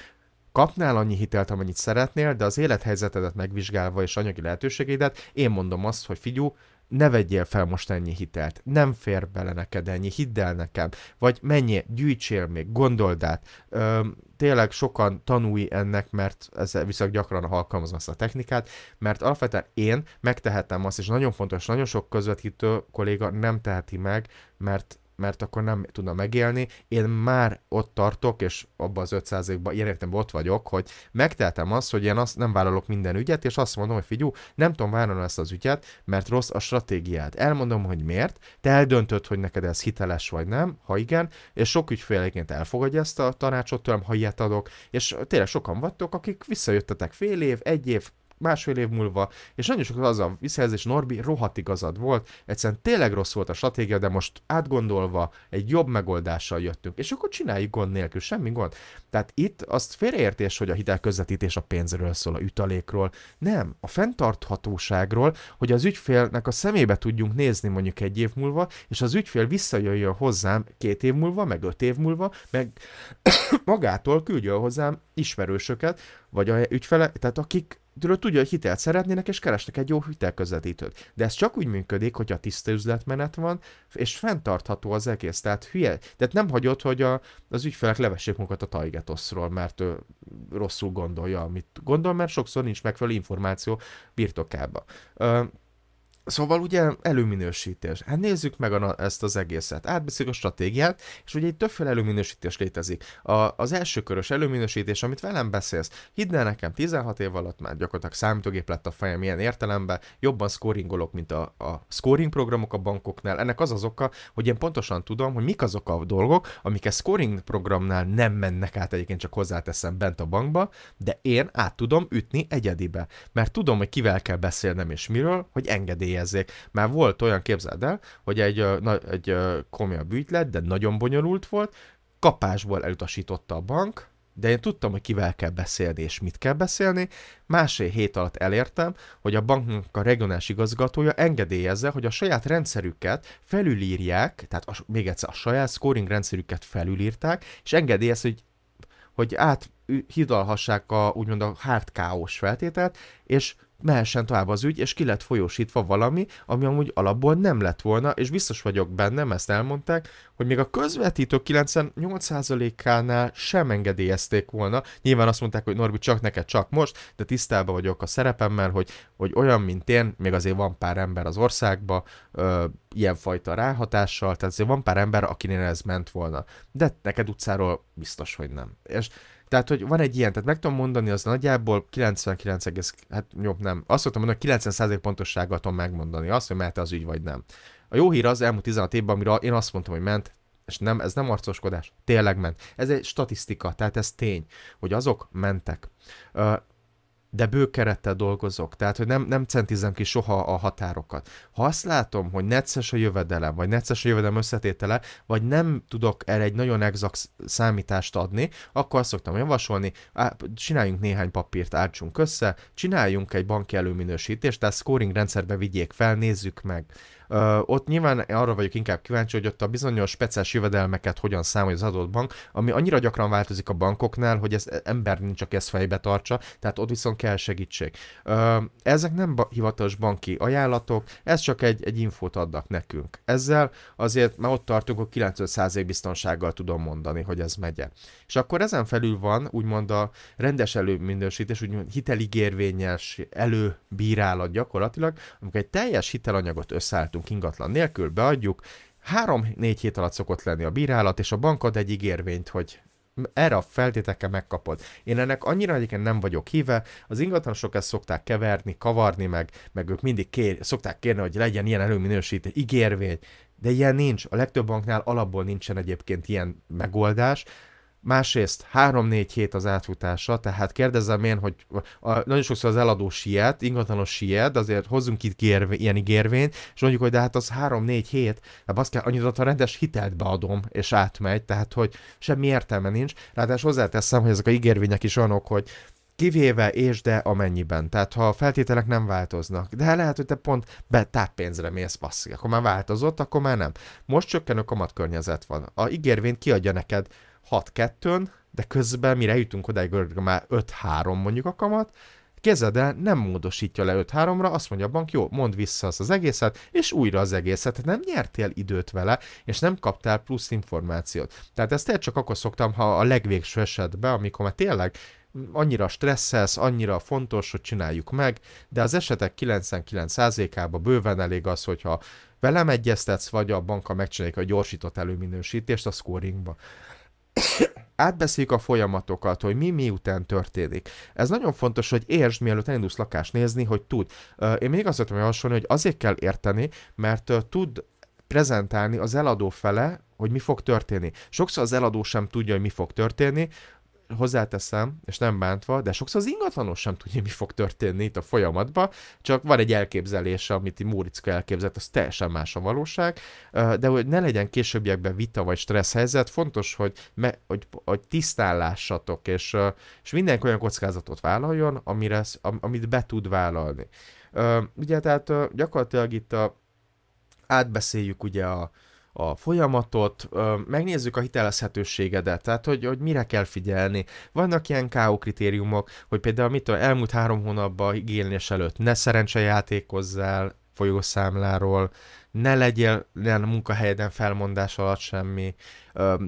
kapnál annyi hitelt, amennyit szeretnél, de az élethelyzetedet megvizsgálva és anyagi lehetőségeidet, én mondom azt, hogy figyú, ne vegyél fel most ennyi hitelt, nem fér bele neked ennyi, hidd el nekem, vagy mennyi gyűjtsél még, gondold át, ö, tényleg sokan tanulj ennek, mert ez viszont gyakran alkalmazom ezt a technikát, mert alapvetően én megtehetem azt, és nagyon fontos, nagyon sok közvetítő kolléga nem teheti meg, mert mert akkor nem tudna megélni. Én már ott tartok, és abban az 5%-ban értem ott vagyok, hogy megteltem azt, hogy én azt nem vállalok minden ügyet, és azt mondom, hogy figyú, nem tudom vállalni ezt az ügyet, mert rossz a stratégiád. Elmondom, hogy miért, te eldöntöd, hogy neked ez hiteles vagy nem, ha igen, és sok ügyféleként elfogadja ezt a tanácsot tőlem, ha ilyet adok, és tényleg sokan vagytok, akik visszajöttetek fél év, egy év, másfél év múlva, és nagyon sok az a visszajelzés, Norbi, rohadt igazad volt, egyszerűen tényleg rossz volt a stratégia, de most átgondolva egy jobb megoldással jöttünk, és akkor csináljuk gond nélkül, semmi gond. Tehát itt azt félreértés, hogy a hitelközvetítés a pénzről szól, a ütalékról, nem, a fenntarthatóságról, hogy az ügyfélnek a szemébe tudjunk nézni mondjuk egy év múlva, és az ügyfél visszajöjjön hozzám két év múlva, meg öt év múlva, meg magától küldjön hozzám ismerősöket, vagy a ügyfele, tehát akik tőled tudja, hogy hitelt szeretnének, és kerestek egy jó hitelközvetítőt. De ez csak úgy működik, hogy a tiszta üzletmenet van, és fenntartható az egész. Tehát hülye. Tehát nem hagyod, hogy a, az ügyfelek levessék magukat a Taigetoszról, mert ő rosszul gondolja, amit gondol, mert sokszor nincs megfelelő információ birtokába. Szóval ugye előminősítés. Hát nézzük meg a, ezt az egészet. Átbeszéljük a stratégiát, és ugye egy többféle előminősítés létezik. A, az első körös előminősítés, amit velem beszélsz, hidd el nekem, 16 év alatt már gyakorlatilag számítógép lett a fejem ilyen értelemben, jobban scoringolok, mint a, a scoring programok a bankoknál. Ennek az az oka, hogy én pontosan tudom, hogy mik azok a dolgok, amik a scoring programnál nem mennek át, egyébként csak hozzáteszem bent a bankba, de én át tudom ütni egyedibe. Mert tudom, hogy kivel kell beszélnem és miről, hogy engedélye engedélyezzék. Már volt olyan, képzeld el, hogy egy, na, egy komolyabb ügy lett, de nagyon bonyolult volt, kapásból elutasította a bank, de én tudtam, hogy kivel kell beszélni és mit kell beszélni. Másfél hét alatt elértem, hogy a banknak a regionális igazgatója engedélyezze, hogy a saját rendszerüket felülírják, tehát a, még egyszer a saját scoring rendszerüket felülírták, és engedélyez, hogy, hogy áthidalhassák a, úgymond a hard chaos feltételt, és mehessen tovább az ügy, és ki lett folyósítva valami, ami amúgy alapból nem lett volna, és biztos vagyok benne, ezt elmondták, hogy még a közvetítő 98%-ánál sem engedélyezték volna. Nyilván azt mondták, hogy Norbi csak neked, csak most, de tisztában vagyok a szerepemmel, hogy, hogy olyan, mint én, még azért van pár ember az országba, ilyenfajta ráhatással, tehát azért van pár ember, akinél ez ment volna. De neked utcáról biztos, hogy nem. És tehát, hogy van egy ilyen, tehát meg tudom mondani, az nagyjából 99, hát jó, nem. Azt szoktam mondani, hogy 90% pontossággal tudom megmondani azt, hogy mehet az ügy vagy nem. A jó hír az elmúlt 16 évben, amire én azt mondtam, hogy ment, és nem, ez nem arcoskodás, tényleg ment. Ez egy statisztika, tehát ez tény, hogy azok mentek de bőkerettel dolgozok, tehát hogy nem, nem centizem ki soha a határokat. Ha azt látom, hogy necces a jövedelem, vagy necces a jövedelem összetétele, vagy nem tudok erre egy nagyon exakt számítást adni, akkor azt szoktam javasolni, á, csináljunk néhány papírt, ártsunk össze, csináljunk egy banki előminősítést, tehát scoring rendszerbe vigyék fel, nézzük meg ott nyilván arra vagyok inkább kíváncsi, hogy ott a bizonyos speciális jövedelmeket hogyan számolja az adott bank, ami annyira gyakran változik a bankoknál, hogy ez ember nincs, aki ezt fejbe tartsa, tehát ott viszont kell segítség. Ezek nem hivatalos banki ajánlatok, ez csak egy, egy infót adnak nekünk. Ezzel azért már ott tartunk, hogy 95% biztonsággal tudom mondani, hogy ez megye. És akkor ezen felül van úgymond a rendes előminősítés, úgymond hiteligérvényes előbírálat gyakorlatilag, amikor egy teljes hitelanyagot összeálltunk maradtunk ingatlan nélkül, beadjuk, három-négy hét alatt szokott lenni a bírálat, és a bankod egy ígérvényt, hogy erre a feltétekkel megkapod. Én ennek annyira egyébként nem vagyok híve, az ingatlanosok ezt szokták keverni, kavarni, meg, meg ők mindig kér, szokták kérni, hogy legyen ilyen előminősítő ígérvény, de ilyen nincs. A legtöbb banknál alapból nincsen egyébként ilyen megoldás, Másrészt 3-4 hét az átfutása, tehát kérdezem én, hogy a, nagyon sokszor az eladó siet, ingatlanos siet, azért hozzunk itt gérv, ilyen ígérvényt, és mondjuk, hogy de hát az 3-4 hét, azt hát kell, annyit a rendes hitelt beadom, és átmegy, tehát hogy semmi értelme nincs. Ráadásul hozzáteszem, hogy ezek a ígérvények is olyanok, hogy kivéve és de amennyiben. Tehát ha a feltételek nem változnak, de lehet, hogy te pont be táppénzre mész passzik, akkor már változott, akkor már nem. Most csökkenő kamatkörnyezet van. A ígérvényt kiadja neked 6-2-n, de közben mire jutunk odáig, már 5-3 mondjuk a kamat, kezede nem módosítja le 5-3-ra, azt mondja a bank, jó, mondd vissza azt az egészet, és újra az egészet. Tehát nem nyertél időt vele, és nem kaptál plusz információt. Tehát ezt tényleg csak akkor szoktam, ha a legvégső esetben, amikor már tényleg annyira stresszelsz, annyira fontos, hogy csináljuk meg, de az esetek 99%-ában bőven elég az, hogyha velem egyeztetsz, vagy a banka megcsinálják a gyorsított előminősítést a scoringba átbeszéljük a folyamatokat, hogy mi miután történik. Ez nagyon fontos, hogy értsd, mielőtt elindulsz lakást nézni, hogy tud. Én még azt tudom javasolni, hogy azért kell érteni, mert tud prezentálni az eladó fele, hogy mi fog történni. Sokszor az eladó sem tudja, hogy mi fog történni, hozzáteszem, és nem bántva, de sokszor az ingatlanos sem tudja, mi fog történni itt a folyamatban, csak van egy elképzelése, amit Móriczka elképzelt, az teljesen más a valóság, de hogy ne legyen későbbiekben vita vagy stressz helyzet, fontos, hogy, me, hogy, hogy tisztán lássatok, és, és mindenki olyan kockázatot vállaljon, amire, amit be tud vállalni. Ugye tehát gyakorlatilag itt a, átbeszéljük ugye a, a folyamatot, megnézzük a hitelezhetőségedet, tehát hogy, hogy mire kell figyelni. Vannak ilyen KO kritériumok, hogy például mitől elmúlt három hónapban igénylés előtt ne szerencsejátékozzál folyószámláról, ne legyél ilyen munkahelyeden felmondás alatt semmi,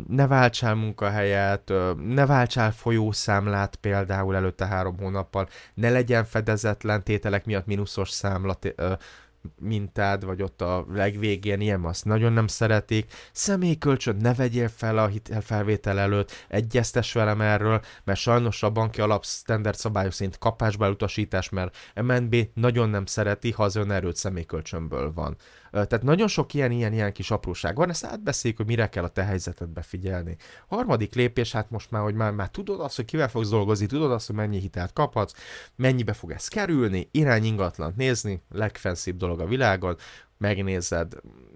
ne váltsál munkahelyet, ne váltsál folyószámlát például előtte három hónappal, ne legyen fedezetlen tételek miatt mínuszos számla mintád, vagy ott a legvégén ilyen, azt nagyon nem szeretik. Személykölcsön ne vegyél fel a hitelfelvétel előtt, egyeztes velem erről, mert sajnos a banki alap standard szabályok szerint kapásba utasítás, mert MNB nagyon nem szereti, ha az önerőt személykölcsönből van. Tehát nagyon sok ilyen, ilyen, ilyen kis apróság van, ezt átbeszéljük, hogy mire kell a te helyzetedbe figyelni. Harmadik lépés, hát most már, hogy már, már tudod azt, hogy kivel fogsz dolgozni, tudod azt, hogy mennyi hitelt kaphatsz, mennyibe fog ez kerülni, irány ingatlant nézni, legfenszibb dolog a világon, megnézed,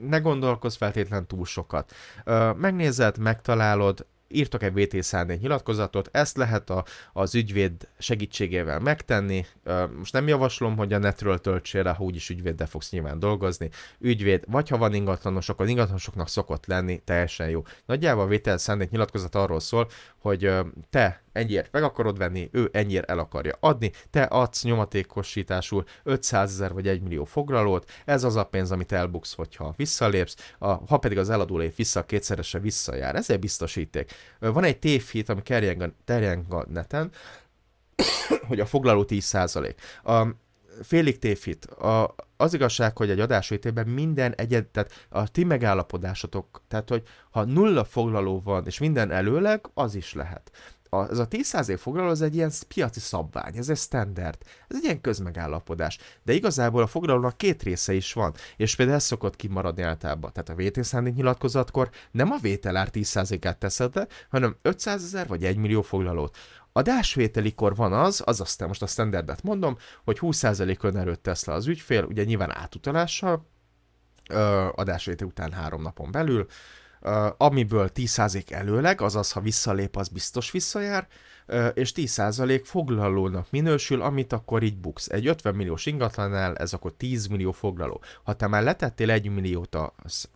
ne gondolkozz feltétlenül túl sokat. Megnézed, megtalálod, írtok egy VT104 nyilatkozatot, ezt lehet a, az ügyvéd segítségével megtenni. Most nem javaslom, hogy a netről töltsél rá, ha úgyis ügyvéddel fogsz nyilván dolgozni. Ügyvéd, vagy ha van ingatlanos, akkor ingatlanosoknak szokott lenni, teljesen jó. Nagyjából a vt nyilatkozat arról szól, hogy te ennyiért meg akarod venni, ő ennyiért el akarja adni, te adsz nyomatékosításul 500 ezer vagy 1 millió foglalót, ez az a pénz, amit elbuksz, hogyha visszalépsz, a, ha pedig az eladó lép vissza, kétszerese visszajár, ezért biztosíték. Van egy tévhit, ami terjeng a, terjeng a neten, hogy a foglaló 10 százalék félig tévhit. A, az igazság, hogy egy adásvételben minden egyed, tehát a ti megállapodásotok, tehát hogy ha nulla foglaló van, és minden előleg, az is lehet. A, ez a 10% foglaló az egy ilyen piaci szabvány, ez egy standard, ez egy ilyen közmegállapodás. De igazából a foglalónak két része is van, és például ez szokott kimaradni általában. Tehát a vétélszándék nyilatkozatkor nem a vételár 10%-át teszed le, hanem 500 ezer vagy 1 millió foglalót. A dásvételikor van az, az aztán most a standardet mondom, hogy 20% önerőt tesz le az ügyfél, ugye nyilván átutalással, adásvétel után három napon belül, amiből 10% előleg, azaz ha visszalép, az biztos visszajár, és 10% foglalónak minősül, amit akkor így buksz. Egy 50 milliós ingatlannál ez akkor 10 millió foglaló. Ha te már letettél 1 milliót az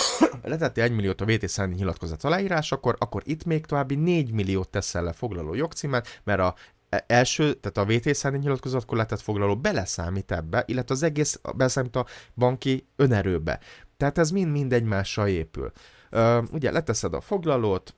letette 1 milliót a VTC nyilatkozat aláírásakor, akkor itt még további 4 milliót teszel le foglaló jogcímet, mert a e- első, tehát a szerint nyilatkozatkor letett foglaló beleszámít ebbe, illetve az egész beleszámít a banki önerőbe. Tehát ez mind-mind egymással épül. Ö, ugye leteszed a foglalót,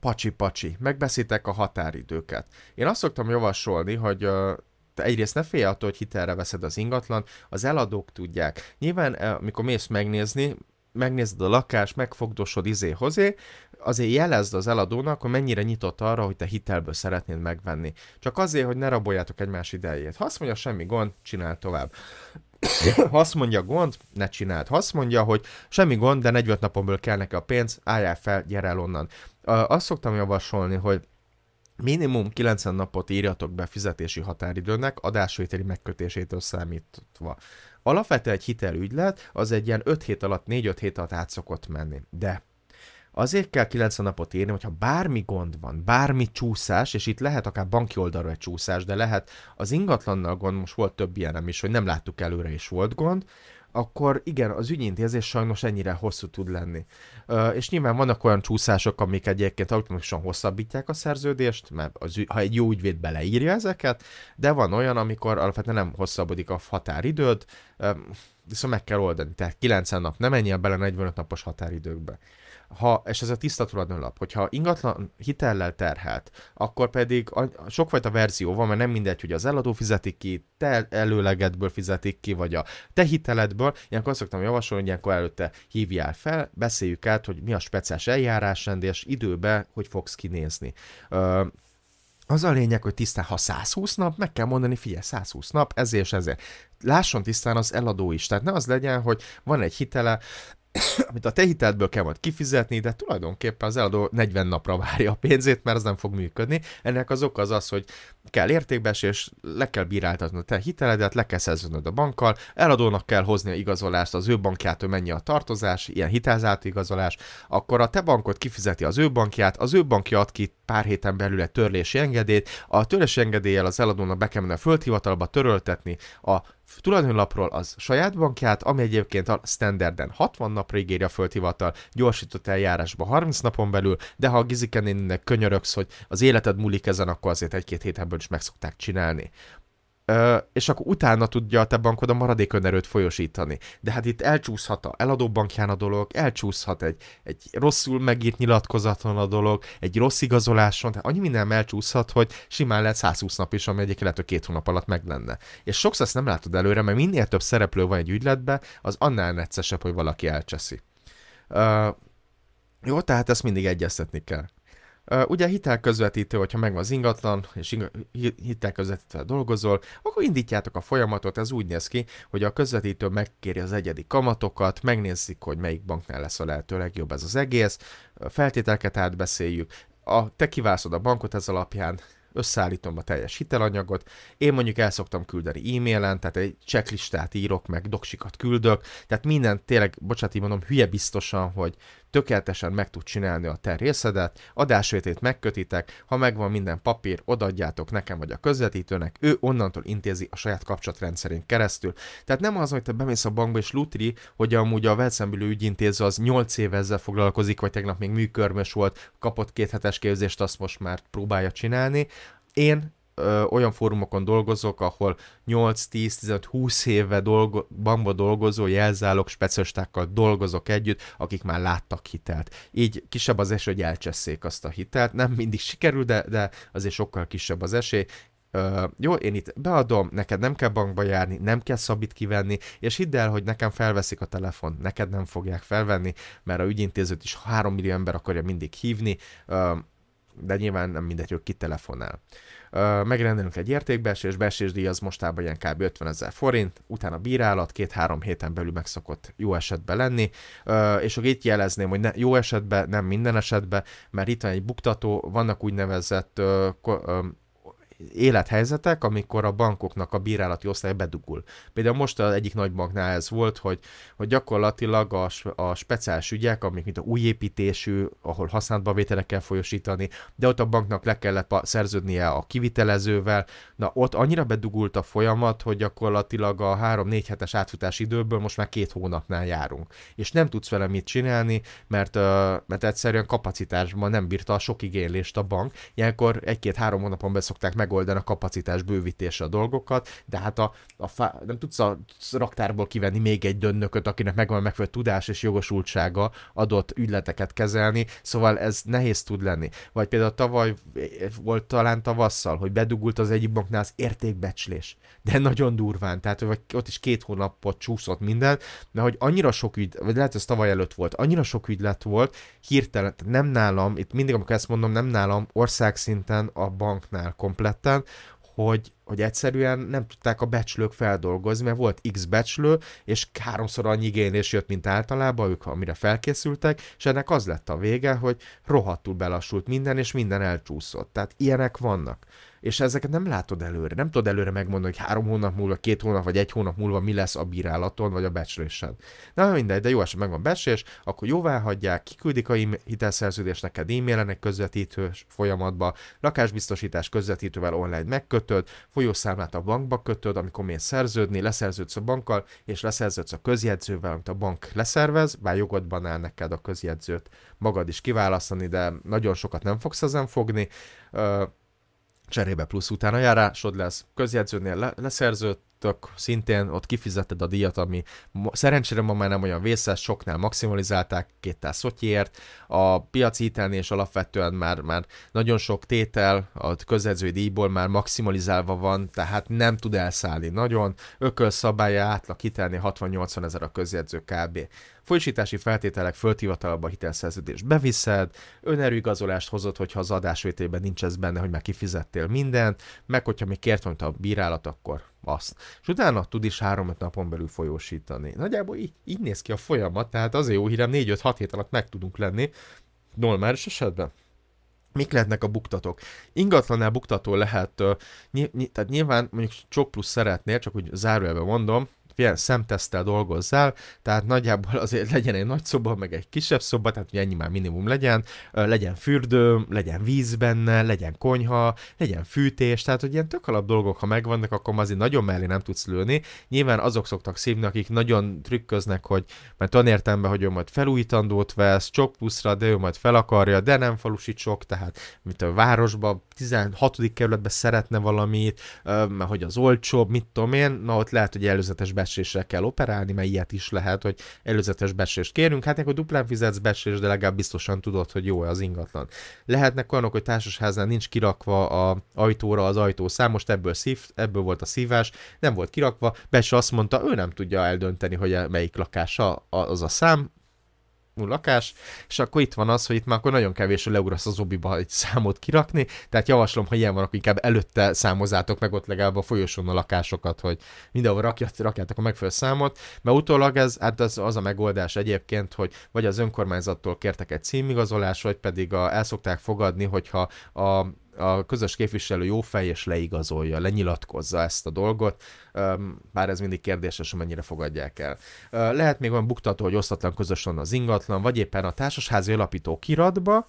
pacsi-pacsi, megbeszítek a határidőket. Én azt szoktam javasolni, hogy ö, te egyrészt ne félj attól, hogy hitelre veszed az ingatlan, az eladók tudják. Nyilván, eh, amikor mész megnézni, megnézed a lakást, megfogdosod izé-hozé, azért jelezd az eladónak, hogy mennyire nyitott arra, hogy te hitelből szeretnéd megvenni. Csak azért, hogy ne raboljátok egymás idejét. Ha azt mondja, semmi gond, csinál tovább. ha azt mondja gond, ne csináld. Ha azt mondja, hogy semmi gond, de 45 napomból kell neki a pénz, álljál fel, gyere el onnan. Azt szoktam javasolni, hogy minimum 90 napot írjatok be fizetési határidőnek, adásvételi megkötésétől számítva. Alapvetően egy hitelügylet, az egy ilyen 5 hét alatt, 4-5 hét alatt át szokott menni. De azért kell 90 napot írni, hogyha bármi gond van, bármi csúszás, és itt lehet akár banki oldalra egy csúszás, de lehet az ingatlannal gond, most volt több ilyen is, hogy nem láttuk előre, és volt gond, akkor igen, az ügyintézés sajnos ennyire hosszú tud lenni. És nyilván vannak olyan csúszások, amik egyébként automatikusan hosszabbítják a szerződést, mert az, ha egy jó ügyvéd beleírja ezeket, de van olyan, amikor alapvetően nem hosszabbodik a határidőd, viszont meg kell oldani. Tehát 90 nap, nem menjél bele 45 napos határidőkbe ha, és ez a tiszta tulajdonlap, hogyha ingatlan hitellel terhelt, akkor pedig a, a sokfajta verzió van, mert nem mindegy, hogy az eladó fizetik ki, te előlegedből fizetik ki, vagy a te hiteledből. Ilyenkor azt szoktam javasolni, hogy ilyenkor előtte hívjál fel, beszéljük át, hogy mi a speciális eljárásrend, és időbe, hogy fogsz kinézni. Ö, az a lényeg, hogy tisztán, ha 120 nap, meg kell mondani, figyelj, 120 nap, ezért és ezért. Lásson tisztán az eladó is. Tehát ne az legyen, hogy van egy hitele, amit a te hiteltből kell majd kifizetni, de tulajdonképpen az eladó 40 napra várja a pénzét, mert ez nem fog működni. Ennek az oka az az, hogy kell értékbes és le kell bíráltatnod a te hiteledet, le kell szerződnöd a bankkal, eladónak kell hozni a igazolást az ő bankjától mennyi a tartozás, ilyen hitelzált igazolás, akkor a te bankot kifizeti az ő bankját, az ő bankja ad ki pár héten belül egy törlési engedélyt, a törlési engedéllyel az eladónak be kell menni a földhivatalba töröltetni a tulajdonlapról az saját bankját, ami egyébként a standarden 60 napra ígéri a földhivatal, gyorsított eljárásba 30 napon belül, de ha a Gizike könyörögsz, hogy az életed múlik ezen, akkor azért egy-két hét ebből is meg szokták csinálni és akkor utána tudja a te bankod a maradék önerőt folyosítani. De hát itt elcsúszhat a eladó bankján a dolog, elcsúszhat egy, egy rosszul megírt nyilatkozaton a dolog, egy rossz igazoláson, tehát annyi minden elcsúszhat, hogy simán lehet 120 nap is, ami egyébként hogy két hónap alatt meg lenne. És sokszor ezt nem látod előre, mert minél több szereplő van egy ügyletben, az annál neccesebb, hogy valaki elcseszi. Uh, jó, tehát ezt mindig egyeztetni kell. Ugye hitelközvetítő, hogyha megvan az ingatlan, és hitelközvetítővel dolgozol, akkor indítjátok a folyamatot, ez úgy néz ki, hogy a közvetítő megkéri az egyedi kamatokat, megnézzük, hogy melyik banknál lesz a lehető legjobb ez az egész, feltételket átbeszéljük, a, te kiválszod a bankot ez alapján, összeállítom a teljes hitelanyagot, én mondjuk el szoktam küldeni e-mailen, tehát egy checklistát írok, meg doksikat küldök, tehát minden tényleg, bocsánat, így mondom, hülye biztosan, hogy tökéletesen meg tud csinálni a te részedet, adásvétét megkötitek, ha megvan minden papír, odaadjátok nekem vagy a közvetítőnek, ő onnantól intézi a saját kapcsolatrendszerén keresztül. Tehát nem az, hogy te bemész a bankba és lutri, hogy amúgy a velszembülő ügyintéző az 8 éve ezzel foglalkozik, vagy tegnap még műkörmös volt, kapott két hetes képzést, azt most már próbálja csinálni. Én ö, olyan fórumokon dolgozok, ahol 8-10-15-20 éve dolgo, bamba dolgozó jelzálog specialistákkal dolgozok együtt, akik már láttak hitelt. Így kisebb az esély, hogy elcseszék azt a hitelt. Nem mindig sikerül, de, de azért sokkal kisebb az esély. Ö, jó, én itt beadom, neked nem kell bankba járni, nem kell szabit kivenni, és hidd el, hogy nekem felveszik a telefon, neked nem fogják felvenni, mert a ügyintézőt is 3 millió ember akarja mindig hívni, ö, de nyilván nem mindegy, hogy ki telefonál megrendelünk egy értékbeesés, beesésdíj az mostában ilyen kb. 50 ezer forint, utána bírálat, két-három héten belül meg szokott jó esetben lenni, és akkor itt jelezném, hogy ne, jó esetben, nem minden esetben, mert itt van egy buktató, vannak úgynevezett élethelyzetek, amikor a bankoknak a bírálati osztály bedugul. Például most az egyik nagy banknál ez volt, hogy, hogy gyakorlatilag a, a speciális ügyek, amik mint a újépítésű, ahol használatba vételek kell folyosítani, de ott a banknak le kellett szerződnie a kivitelezővel, na ott annyira bedugult a folyamat, hogy gyakorlatilag a 3-4 hetes átfutás időből most már két hónapnál járunk. És nem tudsz vele mit csinálni, mert, mert egyszerűen kapacitásban nem bírta a sok igénylést a bank. Ilyenkor egy-két-három hónapon beszokták meg megoldani a kapacitás bővítése a dolgokat, de hát a, a fa, nem tudsz a raktárból kivenni még egy dönnököt, akinek megvan a megfelelő tudás és jogosultsága adott ügyleteket kezelni, szóval ez nehéz tud lenni. Vagy például tavaly eh, volt talán tavasszal, hogy bedugult az egyik banknál az értékbecslés, de nagyon durván, tehát vagy ott is két hónapot csúszott minden, mert hogy annyira sok ügy, vagy lehet ez tavaly előtt volt, annyira sok ügylet volt, hirtelen, nem nálam, itt mindig amikor ezt mondom, nem nálam, országszinten a banknál komplet területen, hogy, hogy egyszerűen nem tudták a becslők feldolgozni, mert volt X becslő, és háromszor annyi igénylés jött, mint általában, ők amire felkészültek, és ennek az lett a vége, hogy rohadtul belassult minden, és minden elcsúszott. Tehát ilyenek vannak és ezeket nem látod előre. Nem tudod előre megmondani, hogy három hónap múlva, két hónap vagy egy hónap múlva mi lesz a bírálaton vagy a becslésen. Na mindegy, de jó eset megvan becslés, akkor jóvá hagyják, kiküldik a hitelszerződést neked e egy közvetítő folyamatba, lakásbiztosítás közvetítővel online megkötöd, folyószámlát a bankba kötöd, amikor mész szerződni, leszerződsz a bankkal, és leszerződsz a közjegyzővel, amit a bank leszervez, bár jogodban áll neked a közjegyzőt magad is kiválasztani, de nagyon sokat nem fogsz ezen fogni cserébe plusz utána járásod lesz, közjegyzőnél le- leszerződtök, szintén ott kifizetted a díjat, ami szerencsére ma már nem olyan vészes, soknál maximalizálták kéttel szotyért, a piaci hitelnél és alapvetően már, már nagyon sok tétel a közjegyzői díjból már maximalizálva van, tehát nem tud elszállni nagyon, ökölszabálya átlag hitelni 60-80 ezer a közjegyző kb. Folyosítási feltételek föltivatalba hitelszerződést beviszed, önerőigazolást hozod, hogyha az adásvételben nincs ez benne, hogy már kifizettél mindent, meg hogyha még kért a bírálat, akkor azt. És utána tud is három napon belül folyósítani. Nagyjából így, így néz ki a folyamat, tehát azért jó hírem, 4-5-6 hét alatt meg tudunk lenni, normális esetben. Mik lehetnek a buktatók? Ingatlanál buktató lehet, ny- ny- tehát nyilván mondjuk sok plusz szeretnél, csak úgy zárójelben mondom, figyelj, szemtesztel dolgozzál, tehát nagyjából azért legyen egy nagy szoba, meg egy kisebb szoba, tehát ugye ennyi már minimum legyen, legyen fürdő, legyen víz benne, legyen konyha, legyen fűtés, tehát hogy ilyen tök alap dolgok, ha megvannak, akkor azért nagyon mellé nem tudsz lőni. Nyilván azok szoktak szívni, akik nagyon trükköznek, hogy mert olyan értelme, hogy ő majd felújítandót vesz, csok pluszra, de ő majd fel akarja, de nem falusi csok, tehát mint a városba, 16. kerületbe szeretne valamit, mert hogy az olcsóbb, mit tudom én, na ott lehet, hogy előzetes besésre kell operálni, mert ilyet is lehet, hogy előzetes besést kérünk, hát akkor duplán fizetsz besés, de legalább biztosan tudod, hogy jó-e az ingatlan. Lehetnek olyanok, hogy társasháznál nincs kirakva a ajtóra az ajtószám, most ebből, szív, ebből volt a szívás, nem volt kirakva, Bes azt mondta, ő nem tudja eldönteni, hogy melyik lakása az a szám, lakás, és akkor itt van az, hogy itt már akkor nagyon kevés, hogy leugrasz az obiba egy számot kirakni, tehát javaslom, ha ilyen van, akkor inkább előtte számozátok meg ott legalább a folyosón a lakásokat, hogy mindenhol rakját, rakjátok a megfelelő számot, mert utólag ez, hát az, az a megoldás egyébként, hogy vagy az önkormányzattól kértek egy címigazolást, vagy pedig a, el szokták fogadni, hogyha a a közös képviselő jó fej és leigazolja, lenyilatkozza ezt a dolgot, bár ez mindig kérdéses, hogy mennyire fogadják el. Lehet még olyan buktató, hogy osztatlan közösen az ingatlan, vagy éppen a társasházi alapító kiradba.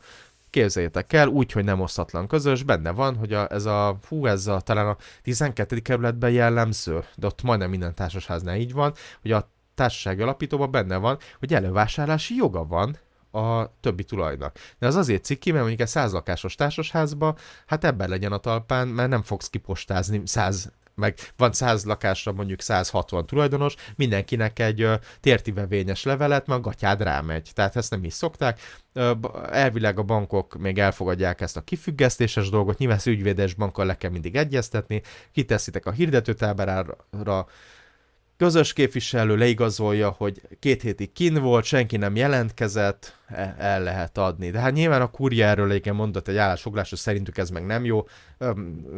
képzeljétek el, úgy, hogy nem osztatlan közös, benne van, hogy a, ez a, hú, ez a, talán a 12. kerületben jellemző, de ott majdnem minden társasháznál így van, hogy a társasági alapítóban benne van, hogy elővásárlási joga van a többi tulajnak. De az azért cikki, mert mondjuk egy lakásos társasházba, hát ebben legyen a talpán, mert nem fogsz kipostázni száz meg van 100 lakásra mondjuk 160 tulajdonos, mindenkinek egy ö, tértivevényes levelet, mert a gatyád rámegy. Tehát ezt nem is szokták. Ö, elvileg a bankok még elfogadják ezt a kifüggesztéses dolgot, nyilván ügyvédes bankkal le kell mindig egyeztetni, kiteszitek a hirdetőtáblára, közös képviselő leigazolja, hogy két hétig kin volt, senki nem jelentkezett, e, el lehet adni. De hát nyilván a kurja erről igen mondott egy állásfoglás, hogy szerintük ez meg nem jó.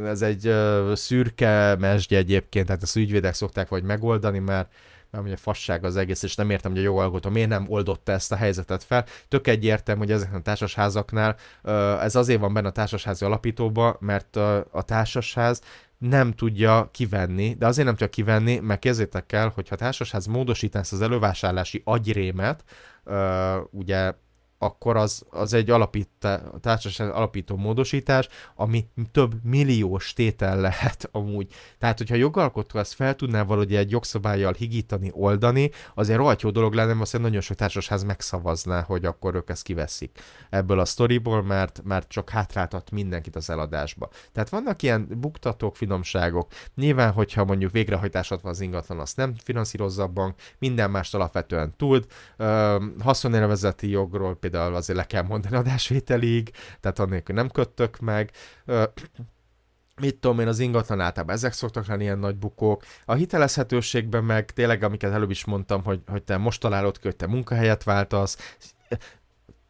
Ez egy szürke mesdje egyébként, tehát ezt ügyvédek szokták vagy megoldani, mert ami a fasság az egész, és nem értem, hogy a jogalkotó miért nem oldotta ezt a helyzetet fel. Tök egyértelmű, hogy ezeknek a társasházaknál ez azért van benne a társasházi alapítóba, mert a társasház nem tudja kivenni, de azért nem tudja kivenni, mert kezétek el, hogy ha társasház módosítás az elővásárlási agyrémet, ugye akkor az, az egy alapítá, társaság alapító módosítás, ami több milliós tétel lehet amúgy. Tehát, hogyha a jogalkotó ezt fel tudná valahogy egy jogszabályjal higítani, oldani, azért rohadt jó dolog lenne, mert nagyon sok társasház megszavazná, hogy akkor ők ezt kiveszik ebből a sztoriból, mert, mert csak hátráltat mindenkit az eladásba. Tehát vannak ilyen buktatók, finomságok. Nyilván, hogyha mondjuk végrehajtásod van az ingatlan, azt nem finanszírozza a bank, minden mást alapvetően tud. Haszonélvezeti jogról például azért le kell mondani adásvételig, tehát annélkül nem köttök meg, mit tudom én, az ingatlan általában ezek szoktak lenni ilyen nagy bukók. A hitelezhetőségben meg tényleg, amiket előbb is mondtam, hogy, hogy te most találod ki, hogy te munkahelyet váltasz,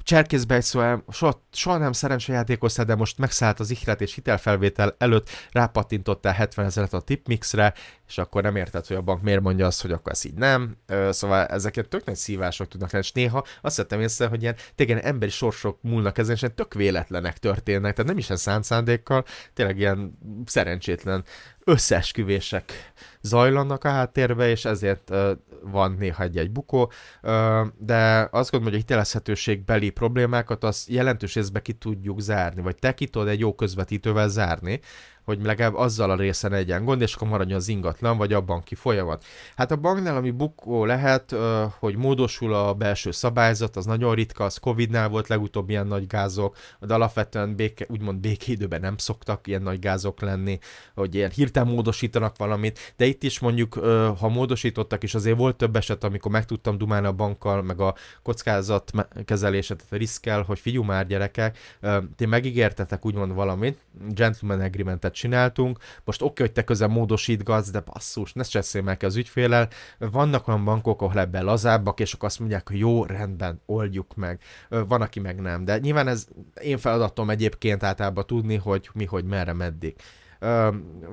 Cserkész Bejszóel soha, soha nem szerencsejátékos, de most megszállt az ihlet és hitelfelvétel előtt, rápatintottál 70 ezeret a tipmixre, és akkor nem érted, hogy a bank miért mondja azt, hogy akkor ez így nem. Szóval ezeket tök nagy szívások tudnak lenni, és néha azt vettem észre, hogy ilyen tényleg emberi sorsok múlnak ezen, és tök véletlenek történnek, tehát nem is ez szánt szándékkal, tényleg ilyen szerencsétlen összeesküvések zajlanak a háttérbe, és ezért uh, van néha egy-egy bukó, uh, de azt gondolom, hogy a beli problémákat azt jelentős részben ki tudjuk zárni, vagy te ki tudod egy jó közvetítővel zárni, hogy legalább azzal a részen ne legyen gond, és akkor maradjon az ingatlan, vagy a banki folyamat. Hát a banknál, ami bukó lehet, hogy módosul a belső szabályzat, az nagyon ritka, az Covid-nál volt legutóbb ilyen nagy gázok, de alapvetően béke, úgymond békéidőben nem szoktak ilyen nagy gázok lenni, hogy ilyen hirtelen módosítanak valamit, de itt is mondjuk, ha módosítottak is, azért volt több eset, amikor meg tudtam dumálni a bankkal, meg a kockázat kezelését, tehát a riszkel, hogy figyú már gyerekek, ti megígértetek úgymond valamit, gentleman agreement csináltunk, most oké, okay, hogy te közel módosítgatsz, de basszus, ne cseszél meg az ügyfélel. Vannak olyan bankok, ahol ebben lazábbak, és akkor azt mondják, hogy jó, rendben, oldjuk meg. Van, aki meg nem. De nyilván ez én feladatom egyébként általában tudni, hogy mi, hogy merre, meddig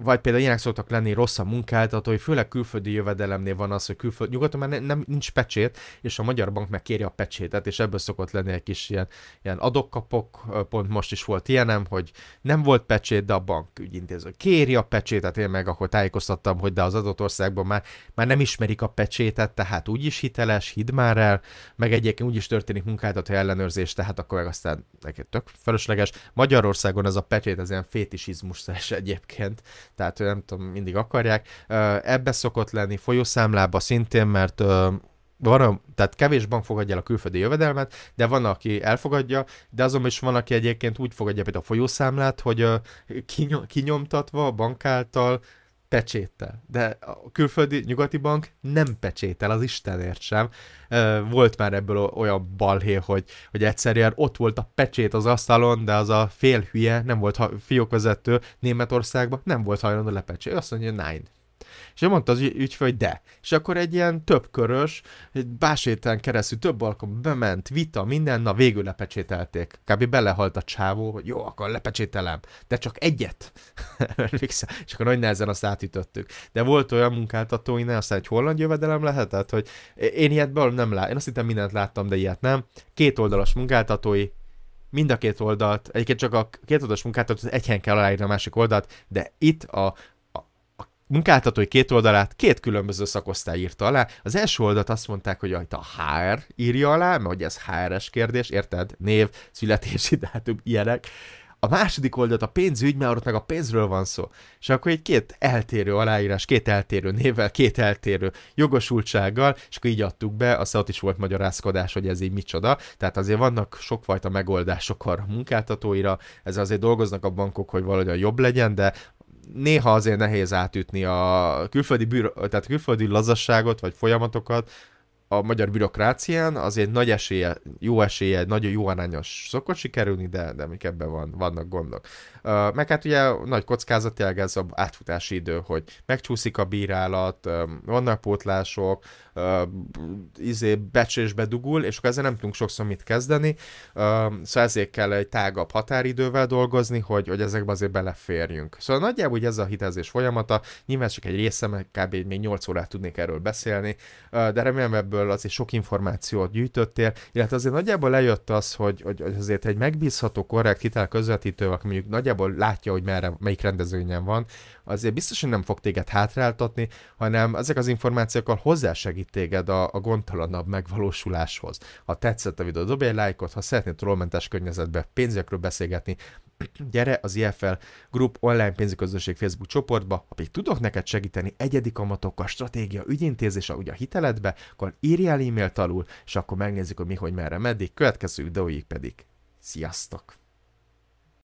vagy például ilyenek szoktak lenni rossz a munkáltatói, főleg külföldi jövedelemnél van az, hogy külföld, nyugaton már nem, nem, nincs pecsét, és a magyar bank meg kéri a pecsétet, és ebből szokott lenni egy kis ilyen, ilyen adokkapok, pont most is volt ilyenem, hogy nem volt pecsét, de a bank ügyintéző kéri a pecsétet, én meg akkor tájékoztattam, hogy de az adott országban már, már nem ismerik a pecsétet, tehát úgyis hiteles, hidd már el, meg egyébként úgyis történik munkáltató ellenőrzés, tehát akkor meg aztán neked tök fölösleges. Magyarországon ez a pecsét, ez ilyen fétisizmus egy egyébként, tehát nem tudom, mindig akarják. Ebbe szokott lenni folyószámlába szintén, mert van, tehát kevés bank fogadja el a külföldi jövedelmet, de van, aki elfogadja, de azon is van, aki egyébként úgy fogadja például a folyószámlát, hogy kinyomtatva a bank által pecséttel. De a külföldi nyugati bank nem pecsétel, az Istenért sem. Volt már ebből olyan balhé, hogy, hogy egyszerűen ott volt a pecsét az asztalon, de az a félhülye nem volt ha, fiókvezető Németországban, nem volt hajlandó lepecsételni. Azt mondja, nein, és mondta az ügyfő, hogy de. És akkor egy ilyen többkörös, básétán keresztül több alkalom bement, vita, minden, na végül lepecsételték. Kb. belehalt a csávó, hogy jó, akkor lepecsételem, de csak egyet. és akkor nagy nehezen azt átütöttük. De volt olyan munkáltató, innen aztán egy holland jövedelem lehetett, hogy én ilyet belül nem láttam. Én azt hittem mindent láttam, de ilyet nem. Két oldalas munkáltatói, mind a két oldalt, egyébként csak a két oldalas munkáltatót egy helyen kell aláírni a másik oldalt, de itt a munkáltatói két oldalát két különböző szakosztály írta alá. Az első oldalt azt mondták, hogy ajta a HR írja alá, mert hogy ez HR-es kérdés, érted? Név, születési dátum, ilyenek. A második oldalt a pénzügy, mert ott meg a pénzről van szó. És akkor egy két eltérő aláírás, két eltérő névvel, két eltérő jogosultsággal, és akkor így adtuk be, aztán ott is volt magyarázkodás, hogy ez így micsoda. Tehát azért vannak sokfajta megoldások arra a munkáltatóira, ez azért dolgoznak a bankok, hogy valahogy jobb legyen, de néha azért nehéz átütni a külföldi, büro, tehát külföldi lazasságot vagy folyamatokat a magyar bürokrácián, azért nagy esélye, jó esélye, nagyon jó arányos szokott sikerülni, de, de még ebben van, vannak gondok. Meg hát ugye nagy kockázat tényleg ez az átfutási idő, hogy megcsúszik a bírálat, vannak pótlások, izé becsésbe dugul, és akkor ezzel nem tudunk sokszor mit kezdeni, szóval ezért kell egy tágabb határidővel dolgozni, hogy, hogy ezekbe azért beleférjünk. Szóval nagyjából ugye ez a hitelzés folyamata, nyilván csak egy része, mert kb. még 8 órát tudnék erről beszélni, de remélem ebből azért sok információt gyűjtöttél, illetve azért nagyjából lejött az, hogy, hogy azért egy megbízható, korrekt hitel közvetítő, aki mondjuk nagyjából nagyjából látja, hogy merre, melyik rendezőnyen van, azért biztos, hogy nem fog téged hátráltatni, hanem ezek az információkkal hozzásegít téged a, a gondtalanabb megvalósuláshoz. Ha tetszett a videó, dobj egy lájkot, ha szeretnél trollmentes környezetbe pénzekről beszélgetni, gyere az IFL Group online pénzügyközösség Facebook csoportba, ha még tudok neked segíteni egyedi kamatokkal, stratégia, ügyintézés, ahogy a hiteledbe, akkor írjál e-mailt alul, és akkor megnézzük, hogy mi, hogy merre, meddig. Következő videóig pedig. Sziasztok!